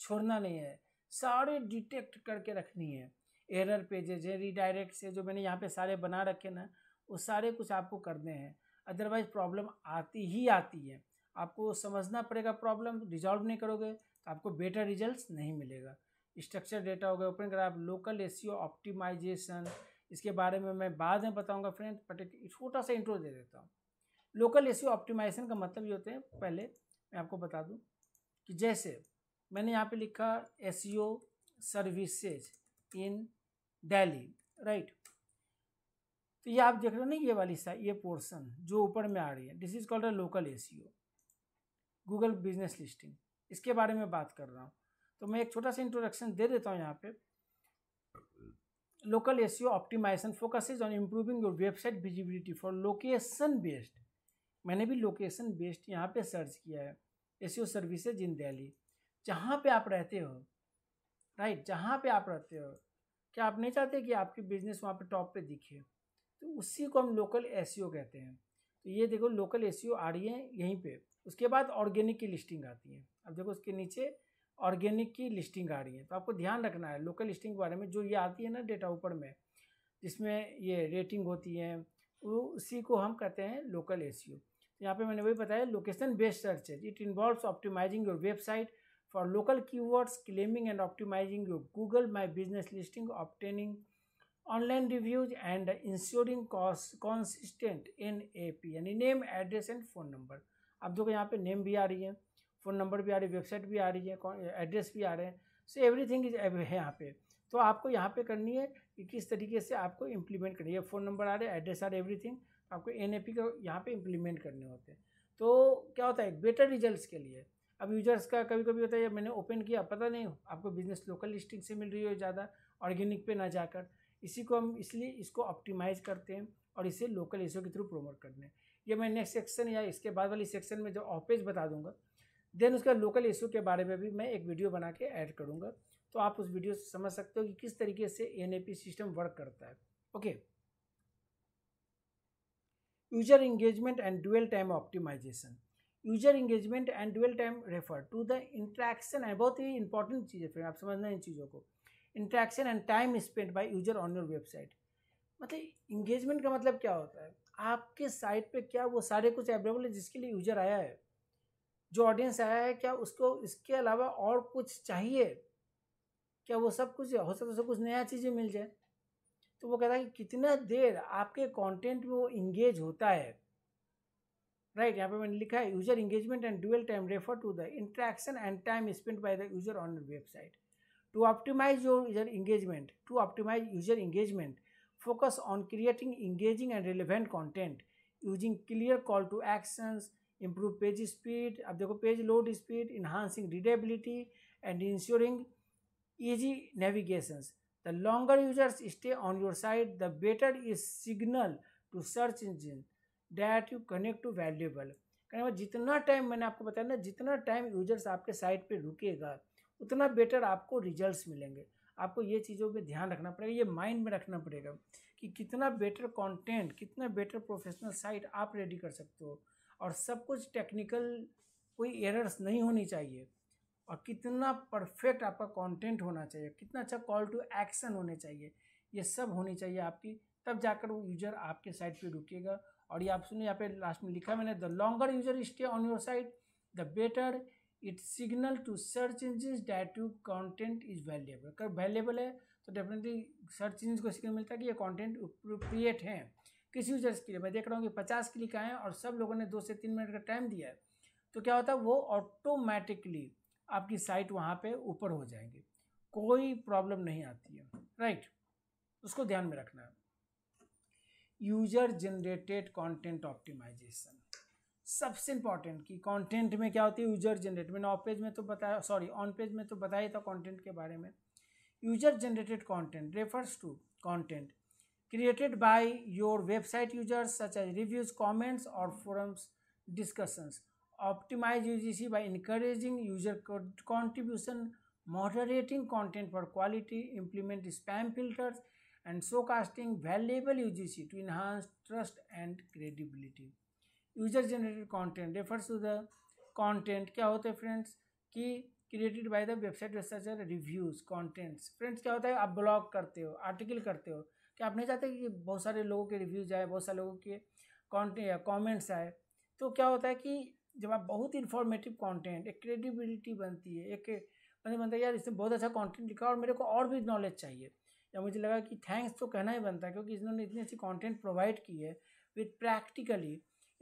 छोड़ना नहीं है सारे डिटेक्ट करके रखनी है एरर पेजेज है रिडायरेक्ट से जो मैंने यहाँ पे सारे बना रखे ना वो सारे कुछ आपको करने हैं अदरवाइज प्रॉब्लम आती ही आती है आपको समझना पड़ेगा प्रॉब्लम रिजॉल्व नहीं करोगे तो आपको बेटर रिजल्ट नहीं मिलेगा स्ट्रक्चर डेटा हो गया ओपन आप लोकल ए ऑप्टिमाइजेशन इसके बारे में मैं बाद में बताऊंगा फ्रेंड बट एक छोटा सा इंट्रो दे देता हूँ लोकल ए ऑप्टिमाइजेशन का मतलब ये होते हैं पहले मैं आपको बता दूं कि जैसे मैंने यहाँ पे लिखा S services in Delhi right तो ये आप देख रहे हो ना ये वाली सा ये पोर्सन जो ऊपर में आ रही है this is called a local a Google business listing इसके बारे में बात कर रहा हूँ तो मैं एक छोटा सा इंट्रोडक्शन दे देता हूँ यहाँ पे local SEO optimization focuses on improving your website visibility for location based मैंने भी लोकेशन बेस्ड यहाँ पे सर्च किया है एस सर्विसेज इन दिल्ली जहाँ पे आप रहते हो राइट जहाँ पे आप रहते हो क्या आप नहीं चाहते कि आपकी बिजनेस वहाँ पे टॉप पे दिखे तो उसी को हम लोकल एस कहते हैं तो ये देखो लोकल एस आ रही है यहीं पर उसके बाद ऑर्गेनिक की लिस्टिंग आती है अब देखो उसके नीचे ऑर्गेनिक की लिस्टिंग आ रही है तो आपको ध्यान रखना है लोकल लिस्टिंग के बारे में जो ये आती है ना डेटा ऊपर में जिसमें ये रेटिंग होती है वो उसी को हम कहते हैं लोकल एस यहाँ पे मैंने वही बताया लोकेशन बेस्ड है it involves optimizing your website for local keywords claiming and optimizing your Google my business listing obtaining online reviews and ensuring consistent N A P यानी name address and phone number आप देखो यहाँ पे name भी आ रही है phone number भी आ रही है वेबसाइट भी आ रही है एड्रेस भी आ रहे हैं सो एवरी थिंग इज है यहाँ पे तो आपको यहाँ पे करनी है कि किस तरीके से आपको इम्प्लीमेंट करनी है फ़ोन नंबर आ रहे हैं एड्रेस आर थिंग आपको एन को यहाँ पे इम्प्लीमेंट करने होते हैं तो क्या होता है बेटर रिजल्ट्स के लिए अब यूजर्स का कभी कभी होता है मैंने ओपन किया पता नहीं आपको बिजनेस लोकल लिस्टिंग से मिल रही हो ज़्यादा ऑर्गेनिक पे ना जाकर इसी को हम इसलिए इसको ऑप्टिमाइज करते हैं और इसे लोकल एसओ के थ्रू प्रोमोट करते हैं ये मैं नेक्स्ट सेक्शन या इसके बाद वाली सेक्शन में जो ऑफ पेज बता दूंगा देन उसका लोकल एसओ के बारे में भी मैं एक वीडियो बना के ऐड करूँगा तो आप उस वीडियो से समझ सकते हो कि किस तरीके से एन सिस्टम वर्क करता है okay okay. user engagement and dwell time optimization user engagement and dwell time refer to the interaction है बहुत ही इंपॉर्टेंट चीज़ है फिर आप समझना है इन चीज़ों को interaction and time spend by user on your website मतलब इंगेजमेंट का मतलब क्या होता है आपके साइट पर क्या वो सारे कुछ अवेलेबल है जिसके लिए यूजर आया है जो ऑडियंस आया है क्या उसको इसके अलावा और कुछ चाहिए क्या वो सब कुछ हो सकता है सब कुछ नया चीज़ें मिल जाए तो वो कहता है कि कितना देर आपके कंटेंट में वो इंगेज होता है राइट यहाँ पर मैंने लिखा है user engagement and dwell time refer to the interaction and time spend by the user on website to optimize your user engagement to optimize user engagement focus on creating engaging and relevant content using clear call to action improve page speed अब देखो page load speed enhancing readability and ensuring easy navigations The longer users stay on your site, the better is signal to search engine that you connect to valuable. कहने जितना time मैंने आपको बताया ना जितना time users आपके site पे रुकेगा उतना बेटर आपको रिजल्ट्स मिलेंगे आपको ये चीज़ों पे ध्यान रखना पड़ेगा ये माइंड में रखना पड़ेगा कि कितना बेटर कंटेंट कितना बेटर प्रोफेशनल साइट आप रेडी कर सकते हो और सब कुछ टेक्निकल कोई एरर्स नहीं होनी चाहिए और कितना परफेक्ट आपका कंटेंट होना चाहिए कितना अच्छा कॉल टू एक्शन होने चाहिए ये सब होनी चाहिए आपकी तब जाकर वो यूज़र आपके साइट पे रुकेगा और ये आप सुनिए यहाँ पे लास्ट में लिखा मैंने the longer user stay on your site the better it signal to search engine that you content is valuable अगर वैल्यूएबल है तो डेफिनेटली सर्च इंजिन को सिग्नल मिलता है कि ये कॉन्टेंट अप्रोप्रिएट हैं किस यूजर्स के लिए मैं देख रहा हूँ कि पचास क्लिक आए हैं और सब लोगों ने दो से तीन मिनट का टाइम दिया है तो क्या होता है वो ऑटोमेटिकली आपकी साइट वहाँ पे ऊपर हो जाएंगे कोई प्रॉब्लम नहीं आती है राइट उसको ध्यान में रखना है यूजर जनरेटेड कंटेंट ऑप्टिमाइजेशन सबसे इंपॉर्टेंट कि कंटेंट में क्या होती है यूजर जनरेट मैंने ऑफ पेज में तो बताया सॉरी ऑन पेज में तो बताया था कंटेंट के बारे में user generated content refers to content created by your website users such as reviews comments और forums discussions optimize UGC by encouraging user contribution, moderating content for quality, implement spam filters, and showcasting valuable UGC to enhance trust and credibility. User generated content refers to the content क्या होता है friends कि created by the website researcher reviews contents friends क्या होता है आप blog करते हो आर्टिकल करते हो क्या आप नहीं चाहते कि बहुत सारे लोगों के रिव्यूज आए बहुत सारे लोगों के कॉन्टेंट कॉमेंट्स आए तो क्या होता है कि जब आप बहुत इन्फॉर्मेटिव कंटेंट एक क्रेडिबिलिटी बनती है एक मतलब बनता है यार इसने बहुत अच्छा कंटेंट लिखा और मेरे को और भी नॉलेज चाहिए या मुझे लगा कि थैंक्स तो कहना ही बनता है क्योंकि इन्होंने इतनी अच्छी कंटेंट प्रोवाइड की है विथ प्रैक्टिकली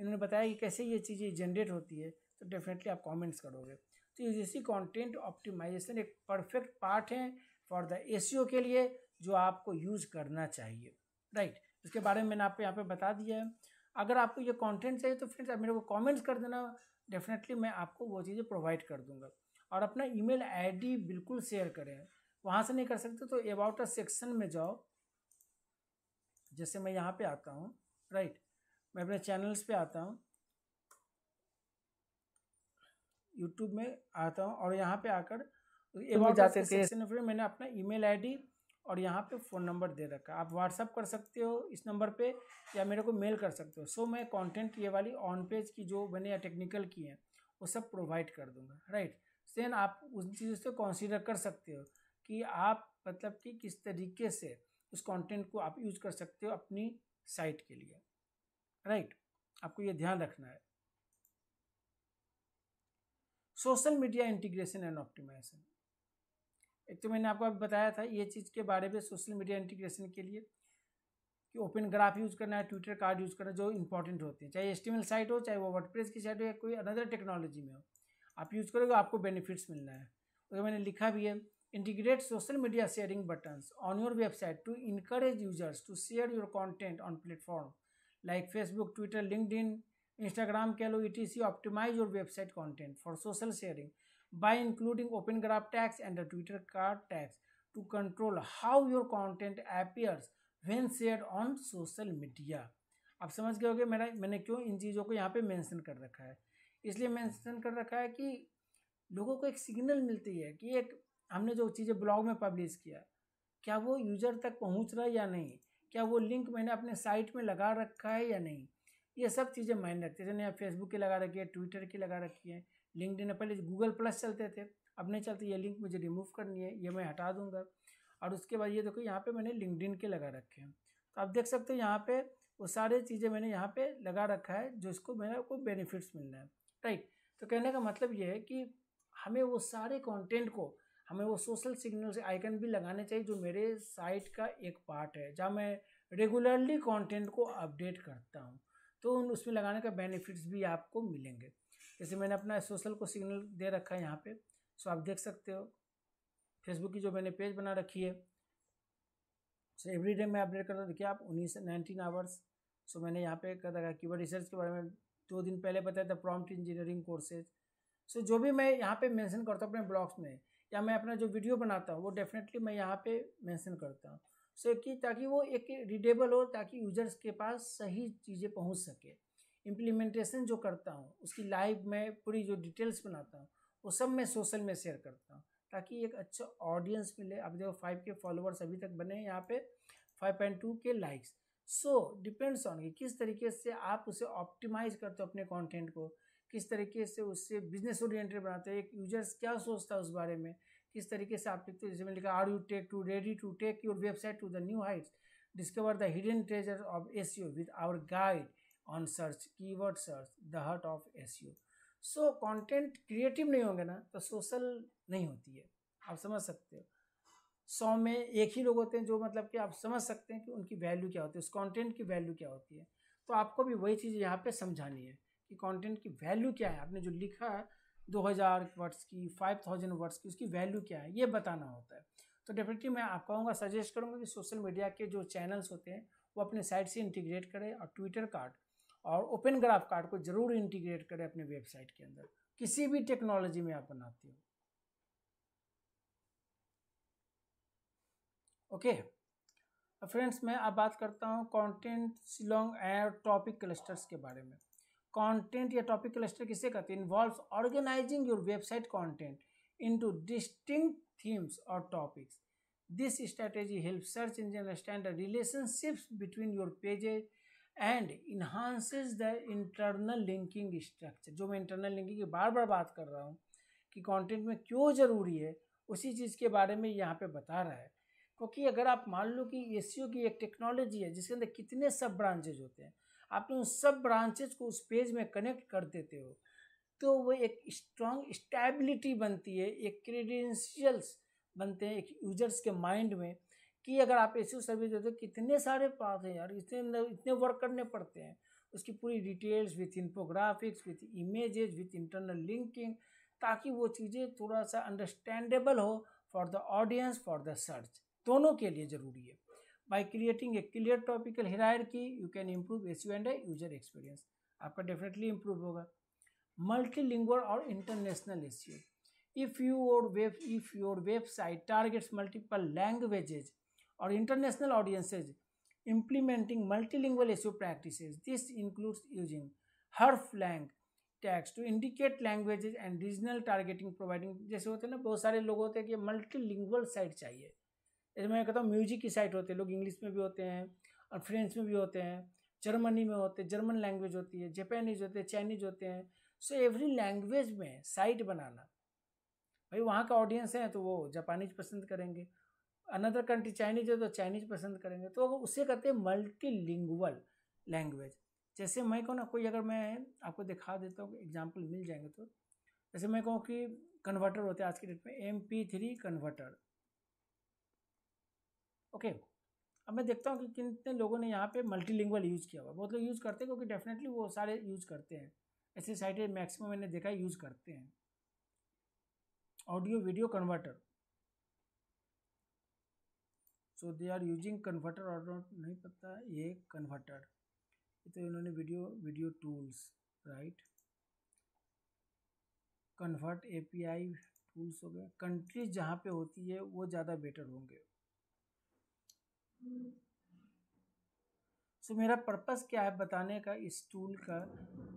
इन्होंने बताया कि कैसे ये चीज़ें जनरेट होती है तो डेफिनेटली आप कॉमेंट्स करोगे तो इसी कॉन्टेंट ऑप्टिमाइजेशन एक परफेक्ट पार्ट है फॉर द ए के लिए जो आपको यूज़ करना चाहिए राइट right. इसके बारे में मैंने आपको यहाँ पे बता दिया है अगर आपको ये कंटेंट चाहिए तो फ्रेंड्स आप मेरे को कमेंट्स कर देना डेफिनेटली मैं आपको वो चीज़ें प्रोवाइड कर दूंगा और अपना ईमेल आईडी बिल्कुल शेयर करें वहाँ से नहीं कर सकते तो अबाउट अ सेक्शन में जाओ जैसे मैं यहाँ पे आता हूँ राइट मैं अपने चैनल्स पे आता हूँ यूट्यूब में आता हूँ और यहाँ पर आकर अबाउट जाते सेक्शन में मैंने अपना ई मेल और यहाँ पे फ़ोन नंबर दे रखा है आप व्हाट्सअप कर सकते हो इस नंबर पे या मेरे को मेल कर सकते हो सो मैं कंटेंट ये वाली ऑन पेज की जो मैंने या टेक्निकल की है वो सब प्रोवाइड कर दूंगा राइट सेन आप उस चीज़ से कॉन्सिडर कर सकते हो कि आप मतलब कि किस तरीके से उस कंटेंट को आप यूज कर सकते हो अपनी साइट के लिए राइट आपको ये ध्यान रखना है social media integration and optimization एक तो मैंने आपको अभी बताया था ये चीज़ के बारे में सोशल मीडिया इंटीग्रेशन के लिए कि ओपन ग्राफ यूज़ करना है ट्विटर कार्ड यूज़ करना जो इंपॉर्टेंट होते हैं चाहे एस साइट हो चाहे वो वर्डप्रेस की साइट हो या कोई अदर टेक्नोलॉजी में हो आप यूज़ करोगे आपको बेनिफिट्स मिलना है और तो मैंने लिखा भी है integrate social media sharing buttons on your website to encourage users to share your content on platform like Facebook Twitter LinkedIn Instagram कह लो E T C optimize your website content for social sharing by including open graph tags and the Twitter card tags to control how your content appears when shared on social media. आप समझ गए होगे मेरा मैंने क्यों इन चीज़ों को यहाँ पे मेंशन कर रखा है इसलिए मेंशन कर रखा है कि लोगों को एक सिग्नल मिलती है कि एक हमने जो चीज़ें ब्लॉग में पब्लिश किया क्या वो यूज़र तक पहुँच रहा है या नहीं क्या वो लिंक मैंने अपने साइट में लगा रखा है या नहीं ये सब चीज़ें मायने रखती है जैसे यहाँ फेसबुक की लगा रखी है ट्विटर की लगा रखी है लिंकडिन पहले गूगल प्लस चलते थे अब नहीं चलते ये लिंक मुझे रिमूव करनी है ये मैं हटा दूंगा और उसके बाद ये देखो यहाँ पे मैंने लिंकड के लगा रखे हैं तो आप देख सकते हो यहाँ पे वो सारे चीज़ें मैंने यहाँ पे लगा रखा है जिसको मेरा को बेनिफिट्स मिलना है राइट तो कहने का मतलब ये है कि हमें वो सारे कॉन्टेंट को हमें वो सोशल सिग्नल से आइकन भी लगाने चाहिए जो मेरे साइट का एक पार्ट है जहाँ मैं रेगुलरली कॉन्टेंट को अपडेट करता हूँ तो उन उसमें लगाने का बेनिफिट्स भी आपको मिलेंगे जैसे मैंने अपना सोशल को सिग्नल दे रखा है यहाँ पे सो आप देख सकते हो फेसबुक की जो मैंने पेज बना रखी है सो एवरी डे मैं अपडेट करता हूँ देखिए आप उन्नीस नाइनटीन आवर्स सो मैंने यहाँ पे कर रखा कीवर्ड रिसर्च के बारे में दो दिन पहले बताया था प्रॉम्प्ट इंजीनियरिंग कोर्सेज सो जो भी मैं यहाँ पे मेंशन करता हूँ अपने ब्लॉग्स में या मैं अपना जो वीडियो बनाता हूँ वो डेफिनेटली मैं यहाँ पे मेंशन करता हूँ सो कि ताकि वो एक रीडेबल हो ताकि यूजर्स के पास सही चीज़ें पहुँच सके इम्प्लीमेंटेशन जो करता हूँ उसकी लाइव में पूरी जो डिटेल्स बनाता हूँ वो सब मैं सोशल में शेयर करता हूँ ताकि एक अच्छा ऑडियंस मिले आप देखो फाइव के फॉलोअर्स अभी तक बने हैं यहाँ पे five point two K likes so depends on कि किस तरीके से आप उसे ऑप्टिमाइज करते हो अपने कॉन्टेंट को किस तरीके से उससे बिजनेस ओरिएंटेड बनाते हो एक यूजर्स क्या सोचता है उस बारे में किस तरीके से आप लिखते हो जैसे मैंने लिखा are you take to ready to take your website to the new heights discover the hidden treasure of SEO with our guide on search keyword search the hut of SEO so content creative नहीं होंगे ना तो social नहीं होती है आप समझ सकते हो सौ में एक ही लोग होते हैं जो मतलब कि आप समझ सकते हैं कि उनकी वैल्यू क्या होती है उस कंटेंट की वैल्यू क्या होती है तो आपको भी वही चीज़ यहाँ पे समझानी है कि कंटेंट की वैल्यू क्या है आपने जो लिखा है दो हज़ार वर्ड्स की फाइव थाउजेंड वर्ड्स की उसकी वैल्यू क्या है ये बताना होता है तो डेफिनेटली मैं आप कहूँगा सजेस्ट करूँगा कि सोशल मीडिया के जो चैनल्स होते हैं वो अपने साइट से इंटीग्रेट करें और ट्विटर कार्ड और ओपन ग्राफ कार्ड को जरूर इंटीग्रेट करें अपने वेबसाइट के अंदर किसी भी टेक्नोलॉजी में आप बनाते हो ओके फ्रेंड्स मैं अब बात करता हूँ content siloing and topic clusters के बारे में कंटेंट या टॉपिक क्लस्टर किसे कहते हैं involve organizing your website content into distinct themes और topics this strategy help search engine understand the between your pages and enhances the internal linking structure जो मैं इंटरनल लिंकिंग की बार बार बात कर रहा हूँ कि कॉन्टेंट में क्यों ज़रूरी है उसी चीज़ के बारे में यहाँ पर बता रहा है क्योंकि अगर आप मान लो कि एस की एक टेक्नोलॉजी है जिसके अंदर कितने सब ब्रांचेज होते हैं आपने उन सब ब्रांचेज को उस पेज में कनेक्ट कर देते हो तो वो एक स्ट्रॉन्ग स्टेबिलिटी बनती है एक क्रेडेंशियल्स बनते हैं एक यूजर्स के माइंड में कि अगर आप एसी सर्विस देते हो कितने सारे पाथ हैं यार इतने इतने वर्क करने पड़ते हैं उसकी पूरी details with infographics with images with internal linking ताकि वो चीज़ें थोड़ा सा अंडरस्टैंडेबल हो for the audience for the search दोनों के लिए ज़रूरी है by creating a clear topical की you can improve SEO and user experience आपका डेफिनेटली इम्प्रूव होगा मल्टी लिंगल और इंटरनेशनल एस इफ़ और web if your website targets multiple languages और or international multi implementing multilingual practice this This using हर हर्फ tags to indicate languages and regional targeting providing जैसे होते हैं ना बहुत सारे लोग होते हैं कि मल्टी लिंगल साइट चाहिए जैसे मैं कहता हूँ म्यूजिक की साइट होते हैं लोग इंग्लिश में भी होते हैं और फ्रेंच में भी होते हैं जर्मनी में होते हैं जर्मन लैंग्वेज होती है जापानीज होते हैं चाइनीज होते हैं सो एवरी लैंग्वेज में साइट बनाना भाई वहाँ का ऑडियंस है तो वो जापानीज पसंद करेंगे अनदर कंट्री चाइनीज है तो चाइनीज पसंद करेंगे तो उसे कहते हैं मल्टीलिंगुअल लैंग्वेज जैसे मैं कहूँ ना कोई अगर मैं आपको दिखा देता हूँ एग्जाम्पल मिल जाएंगे तो जैसे मैं कहूँ कि कन्वर्टर होते हैं आज के डेट में M P three converter okay अब मैं देखता हूँ कि कितने लोगों ने यहाँ पे मल्टीलिंगुअल यूज़ किया हुआ बहुत लोग यूज़ करते हैं क्योंकि डेफिनेटली वो सारे यूज़ करते हैं ऐसी साइटें मैक्सिमम मैंने देखा यूज़ करते हैं audio video converter so they are using converter और नॉट नहीं पता ये कन्वर्टर तो इन्होंने video video tools right convert A P I tools हो गए कंट्री जहाँ पे होती है वो ज़्यादा बेटर होंगे सो so, मेरा पर्पस क्या है बताने का इस टूल का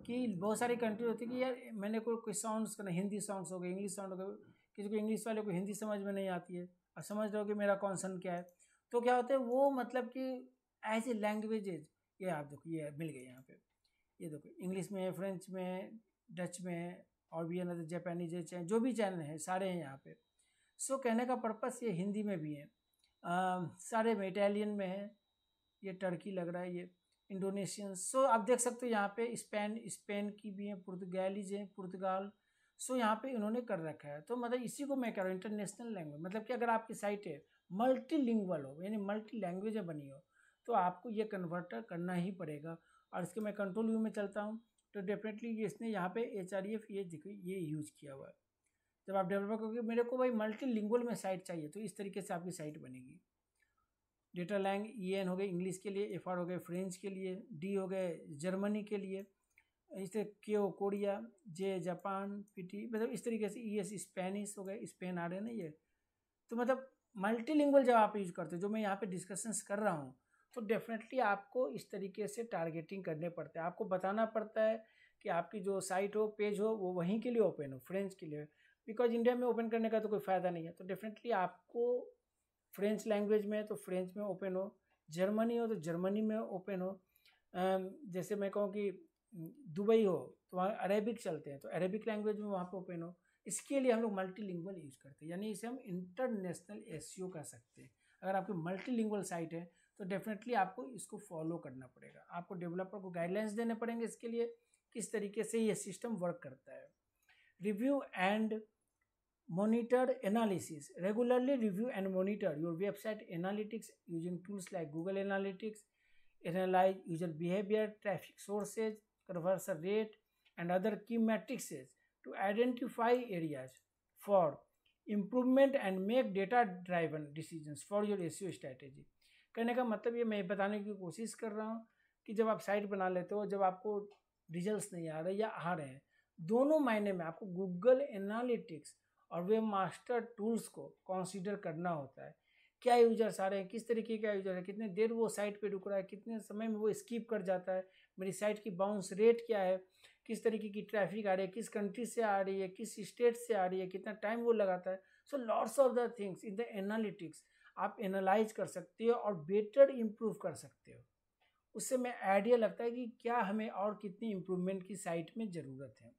कि बहुत सारी कंट्री होती है कि यार मैंने कोई कोई साउंड करना हिंदी सॉन्ग्स हो गए इंग्लिश साउंड हो गए किसी को इंग्लिश वाले को हिंदी समझ में नहीं आती है और समझ रहे हो कि मेरा कॉन्सर्न क्या है तो क्या होता है वो मतलब कि एज ए लैंग्वेजेज ये आप देखो ये मिल गए यहाँ पे ये देखो इंग्लिश में फ्रेंच में डच में और भी अनदर जापानीज चैनल जो भी चैनल हैं सारे हैं यहाँ पे सो कहने का पर्पस ये हिंदी में भी है आ, सारे में इटालियन में है ये टर्की लग रहा है ये इंडोनेशियन सो so, आप देख सकते हो यहाँ पे स्पेन स्पेन की भी है पुर्तगालीज हैं पुर्तगाल सो so, यहाँ पे इन्होंने कर रखा है तो मतलब इसी को मैं कह रहा हूँ इंटरनेशनल लैंग्वेज मतलब कि अगर आपकी साइट है मल्टी हो यानी मल्टी लैंग्वेज बनी हो तो आपको ये कन्वर्टर करना ही पड़ेगा और इसके मैं कंट्रोल व्यू में चलता हूँ तो डेफिनेटली ये इसने यहाँ पे एच आर एफ ये देखो ये यूज़ किया हुआ है जब आप डेवलपर करोगे मेरे को भाई मल्टी लिंगल में साइट चाहिए तो इस तरीके से आपकी साइट बनेगी डेटा लैंग ई एन हो गए इंग्लिश के लिए एफ आर हो गए फ्रेंच के लिए डी हो गए जर्मनी के लिए इस तरह के O Korea J Japan P T मतलब इस तरीके से ई एस स्पेनिश हो गए स्पेन आ रहे ना ये तो मतलब मल्टीलिंगुअल जब आप यूज करते हो जो मैं यहाँ पे डिस्कशंस कर रहा हूँ तो डेफिनेटली आपको इस तरीके से टारगेटिंग करने पड़ते हैं आपको बताना पड़ता है कि आपकी जो साइट हो पेज हो वो वहीं के लिए ओपन हो फ्रेंच के लिए बिकॉज इंडिया में ओपन करने का तो कोई फ़ायदा नहीं है तो डेफिनेटली आपको फ्रेंच लैंग्वेज में तो फ्रेंच में ओपन हो जर्मनी हो तो जर्मनी में ओपन हो जैसे मैं कहूँ कि दुबई हो तो वहाँ अरेबिक चलते हैं तो अरेबिक लैंग्वेज में वहाँ पर ओपन हो इसके लिए हम लोग मल्टी यूज करते हैं यानी इसे हम इंटरनेशनल एस e कह सकते हैं अगर आपकी मल्टी साइट है तो डेफिनेटली आपको इसको फॉलो करना पड़ेगा आपको डेवलपर को गाइडलाइंस देने पड़ेंगे इसके लिए किस तरीके से ये सिस्टम वर्क करता है review and monitor analysis regularly review and monitor your website analytics using tools like Google Analytics analyze user behaviour traffic sources conversion rate and other key metrics to identify areas for improvement and make data driven decisions for your SEO strategy कहने का मतलब ये मैं बताने की कोशिश कर रहा हूँ कि जब आप साइट बना लेते हो जब आपको रिजल्ट्स नहीं आ रहे या आ रहे हैं दोनों मायने में आपको गूगल एनालिटिक्स और वेब मास्टर टूल्स को कंसीडर करना होता है क्या यूजर्स आ रहे हैं किस तरीके का यूजर है कितने देर वो साइट पे रुक रहा है कितने समय में वो स्किप कर जाता है मेरी साइट की बाउंस रेट क्या है किस तरीके की ट्रैफिक आ रही है किस कंट्री से आ रही है किस स्टेट से आ रही है कितना टाइम वो लगाता है so lots of the things in the analytics आप एनालाइज कर सकते हो और बेटर इम्प्रूव कर सकते हो उससे मैं आइडिया लगता है कि क्या हमें और कितनी इम्प्रूवमेंट की साइट में ज़रूरत है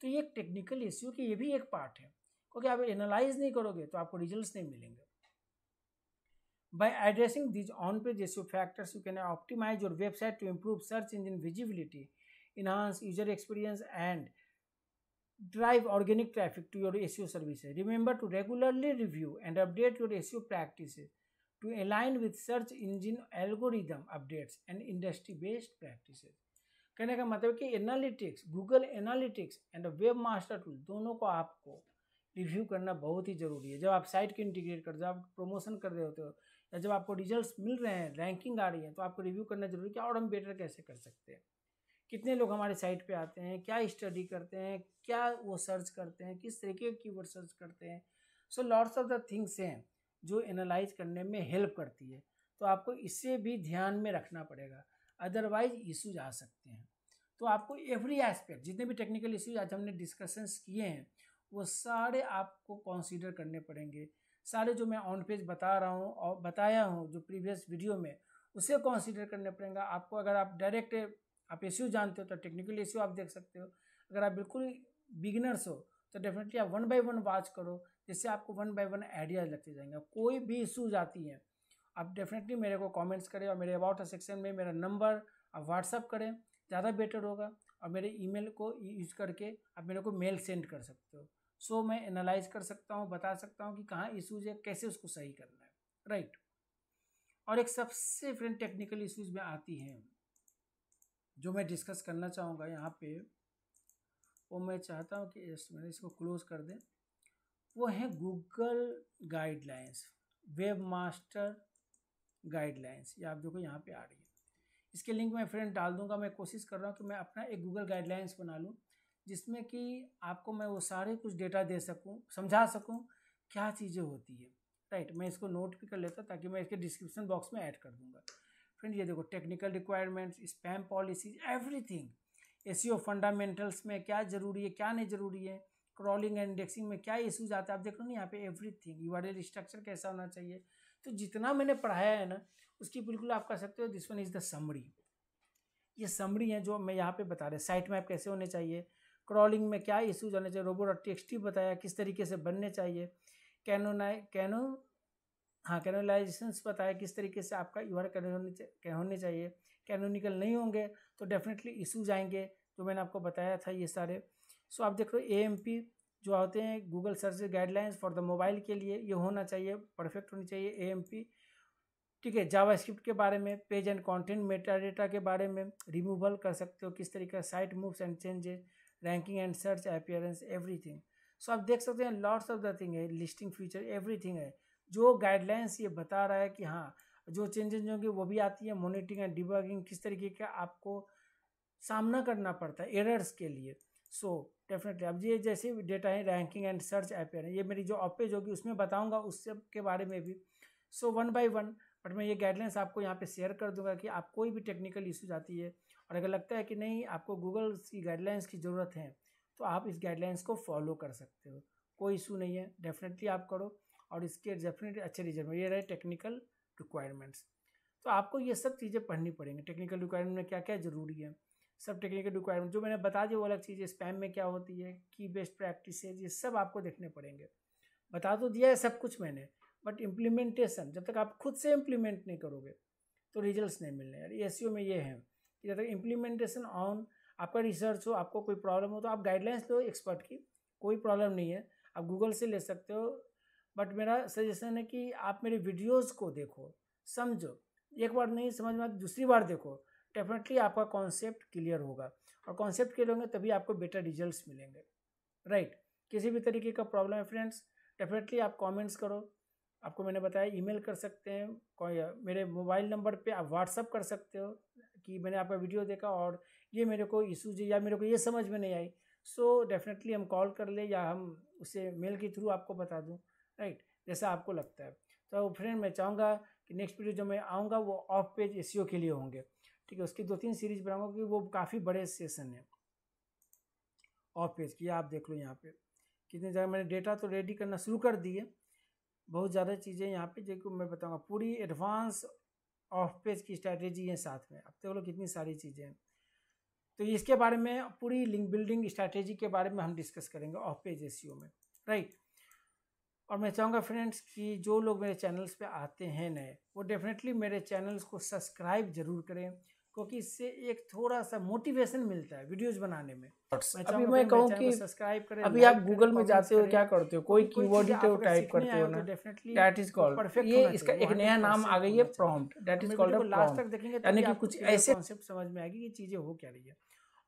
तो ये एक टेक्निकल इश्यू की ये भी एक पार्ट है क्योंकि आप एनालाइज नहीं करोगे तो आपको रिजल्ट नहीं मिलेंगे by addressing these on page SEO factors you can optimize your website to improve search engine visibility enhance user experience and drive organic traffic to your SEO services. Remember to regularly review and update your SEO practices to align with search engine algorithm updates and industry based practices. कहने का मतलब कि analytics Google Analytics and web master tool दोनों को आपको review करना बहुत ही ज़रूरी है जब आप साइट को इंटीग्रेट कर जब आप प्रमोशन कर रहे होते हो या जब आपको रिजल्ट्स मिल रहे हैं रैंकिंग आ रही है तो आपको रिव्यू करना जरूरी है कि और हम बेटर कैसे कर सकते हैं कितने लोग हमारे साइट पे आते हैं क्या स्टडी करते हैं क्या वो सर्च करते हैं किस तरीके के वर्ड सर्च करते हैं so lots of the things हैं जो एनालाइज करने में हेल्प करती है तो आपको इसे भी ध्यान में रखना पड़ेगा अदरवाइज इशूज आ सकते हैं तो आपको एवरी एस्पेक्ट जितने भी टेक्निकल इशूज आज हमने डिस्कशंस किए हैं वो सारे आपको कंसीडर करने पड़ेंगे सारे जो मैं ऑन पेज बता रहा हूँ और बताया हूँ जो प्रीवियस वीडियो में उसे कंसीडर करने पड़ेगा आपको अगर आप डायरेक्ट आप रेशियो जानते हो तो टेक्निकल रेशियो आप देख सकते हो अगर आप बिल्कुल बिगिनर्स हो तो डेफिनेटली आप वन बाय वन वॉच करो जिससे आपको वन बाय वन आइडियाज लगते जाएंगे कोई भी इशूज आती हैं आप डेफिनेटली मेरे को कमेंट्स करें और मेरे अबाउट सेक्शन में मेरा नंबर आप व्हाट्सअप करें ज़्यादा बेटर होगा और मेरे ईमेल को यूज करके आप मेरे को मेल सेंड कर सकते हो सो so, मैं एनालाइज कर सकता हूँ बता सकता हूँ कि कहाँ इशूज है कैसे उसको सही करना है राइट right. और एक सबसे फ्रेंड टेक्निकल इशूज में आती हैं जो मैं डिस्कस करना चाहूँगा यहाँ पे वो मैं चाहता हूँ कि मैंने इसको क्लोज कर दें वो है Google guidelines web master guidelines ये आप देखो यहाँ पे आ रही है इसके लिंक मैं फ्रेंड डाल दूँगा मैं कोशिश कर रहा हूँ कि मैं अपना एक गूगल गाइडलाइंस बना लूँ जिसमें कि आपको मैं वो सारे कुछ डेटा दे सकूँ समझा सकूँ क्या चीज़ें होती है राइट मैं इसको नोट भी कर लेता ताकि मैं इसके डिस्क्रिप्शन बॉक्स में ऐड कर दूँगा फ्रेंड ये देखो technical requirements spam policies everything SEO fundamentals में क्या ज़रूरी है क्या नहीं ज़रूरी है क्रॉलिंग एंड इंडेक्सिंग में क्या इशूज आते हैं आप देख लो ना यहाँ पे एवरीथिंग यू आर स्ट्रक्चर कैसा होना चाहिए तो जितना मैंने पढ़ाया है ना उसकी बिल्कुल आप कह सकते हो this one is the summary ये समरी है जो मैं यहाँ पे बता रहे साइट मैप कैसे होने चाहिए क्रॉलिंग में क्या इशूज होने चाहिए रोबोट और टेक्सटी बताया किस तरीके से बनने चाहिए कैनोनाइ कैनो हाँ कैनोलाइजेशन पता है किस तरीके से आपका यू आर कैन होने चाहिए कैनोनिकल नहीं होंगे तो डेफिनेटली इशूज आएंगे जो मैंने आपको बताया था ये सारे सो आप देख लो ए एम पी जो होते हैं Google search guidelines for the mobile के लिए ये होना चाहिए परफेक्ट होनी चाहिए ए एम पी ठीक है जावा स्क्रिप्ट के बारे में page and content meta data के बारे में रिमूवल कर सकते हो किस तरीके site moves and changes ranking and search appearance everything so आप देख सकते हैं लॉर्ड्स ऑफ द थिंग है लिस्टिंग फीचर एवरीथिंग है जो गाइडलाइंस ये बता रहा है कि हाँ जो चेंजेज होंगे वो भी आती है मोनिटरिंग एंड डिबगिंग किस तरीके का आपको सामना करना पड़ता है एरर्स के लिए सो डेफिनेटली अब ये जैसे डेटा है रैंकिंग एंड सर्च ऐप है ये मेरी जो ऑपेज होगी उसमें बताऊंगा उससे के बारे में भी so one by one but मैं ये गाइडलाइंस आपको यहाँ पे शेयर कर दूंगा कि आप कोई भी टेक्निकल इशू जाती है और अगर लगता है कि नहीं आपको गूगल की गाइडलाइंस की ज़रूरत है तो आप इस गाइडलाइंस को फॉलो कर सकते हो कोई इशू नहीं है डेफिनेटली आप करो और इसके डेफिनेटली अच्छे रिजल्ट ये रहे टेक्निकल रिक्वायरमेंट्स तो आपको ये सब चीज़ें पढ़नी पड़ेंगी टेक्निकल रिक्वायरमेंट में क्या क्या ज़रूरी है सब टेक्निकल रिक्वायरमेंट जो मैंने बता दिया वो अलग चीज़ें स्पैम में क्या होती है की बेस्ट प्रैक्टिस ये सब आपको देखने पड़ेंगे बता तो दिया है सब कुछ मैंने बट इम्प्लीमेंटेशन जब तक आप खुद से इम्प्लीमेंट नहीं करोगे तो रिजल्ट नहीं मिलने ए सी में ये है कि जब तक इम्प्लीमेंटेशन ऑन आपका रिसर्च हो आपको कोई प्रॉब्लम हो तो आप गाइडलाइंस लो एक्सपर्ट की कोई प्रॉब्लम नहीं है आप गूगल से ले सकते हो बट मेरा सजेशन है कि आप मेरे वीडियोज़ को देखो समझो एक बार नहीं समझ में तो दूसरी बार देखो डेफिनेटली आपका कॉन्सेप्ट क्लियर होगा और कॉन्सेप्ट क्लियर होंगे तभी आपको बेटर रिजल्ट मिलेंगे राइट right. किसी भी तरीके का प्रॉब्लम है फ्रेंड्स डेफिनेटली आप कॉमेंट्स करो आपको मैंने बताया ईमेल कर सकते हैं मेरे मोबाइल नंबर पे आप व्हाट्सअप कर सकते हो कि मैंने आपका वीडियो देखा और ये मेरे को इशूज या मेरे को ये समझ में नहीं आई सो डेफिनेटली हम कॉल कर ले या हम उसे मेल के थ्रू आपको बता दूँ राइट जैसा आपको लगता है तो फ्रेंड मैं चाहूँगा कि नेक्स्ट वीडियो जो मैं आऊँगा वो ऑफ पेज ए के लिए होंगे ठीक है उसकी दो तीन सीरीज बनाऊँगा क्योंकि वो काफ़ी बड़े सेशन हैं ऑफ पेज की आप देख लो यहाँ पे कितने जगह मैंने डेटा तो रेडी करना शुरू कर दिए बहुत ज़्यादा चीज़ें यहाँ पे जो मैं बताऊँगा पूरी एडवांस ऑफ पेज की स्ट्रैटेजी है साथ में अब देख तो लो कितनी सारी चीज़ें हैं तो इसके बारे में पूरी लिंक बिल्डिंग स्ट्रैटेजी के बारे में हम डिस्कस करेंगे ऑफ पेज एस में राइट और मैं चाहूँगा फ्रेंड्स कि जो लोग मेरे चैनल्स पे आते हैं नए वो डेफिनेटली मेरे चैनल्स को सब्सक्राइब जरूर करें क्योंकि इससे एक थोड़ा सा मोटिवेशन मिलता है वीडियोस बनाने में अभी मैं कहूँ कि सब्सक्राइब करें अभी आप गूगल में जाते हो क्या करते हो कोई कीवर्ड तो को टाइप करते हो ना डेफिनेटली दैट इज कॉल्ड ये इसका एक नया नाम आ गई है prompt that is called last तक देखेंगे यानी कि कुछ ऐसे कॉन्सेप्ट समझ में आएगी कि चीज़ें हो क्या रही है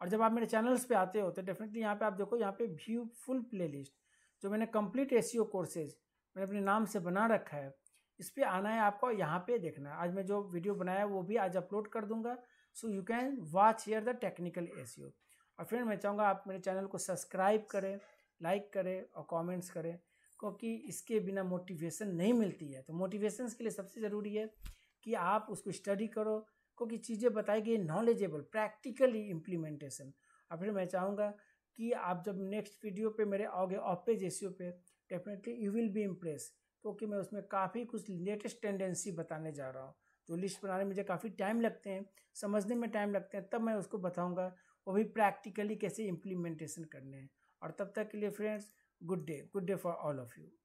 और जब आप मेरे चैनल्स पे आते हो तो डेफिनेटली यहाँ पे आप देखो यहाँ पे व्यू फुल प्लेलिस्ट जो मैंने कंप्लीट एसीओ कोर्सेज मैंने अपने नाम से बना रखा है इस पर आना है आपको यहाँ पे देखना है आज मैं जो वीडियो बनाया वो भी आज अपलोड कर दूंगा so you can watch here the technical a और फिर मैं चाहूँगा आप मेरे चैनल को सब्सक्राइब करें लाइक करें और कॉमेंट्स करें क्योंकि इसके बिना मोटिवेशन नहीं मिलती है तो मोटिवेशन के लिए सबसे ज़रूरी है कि आप उसको स्टडी करो क्योंकि चीज़ें बताई गई नॉलेजेबल प्रैक्टिकली इम्प्लीमेंटेशन और फिर मैं चाहूँगा कि आप जब नेक्स्ट वीडियो पे मेरे आओगे ऑफ पेज एस पे definitely you will be impress क्योंकि मैं उसमें काफ़ी कुछ लेटेस्ट टेंडेंसी बताने जा रहा हूँ जो लिस्ट बनाने में मुझे काफ़ी टाइम लगते हैं समझने में टाइम लगते हैं तब मैं उसको बताऊँगा वो भी प्रैक्टिकली कैसे इम्प्लीमेंटेशन करने हैं और तब तक के लिए friends good day good day for all of you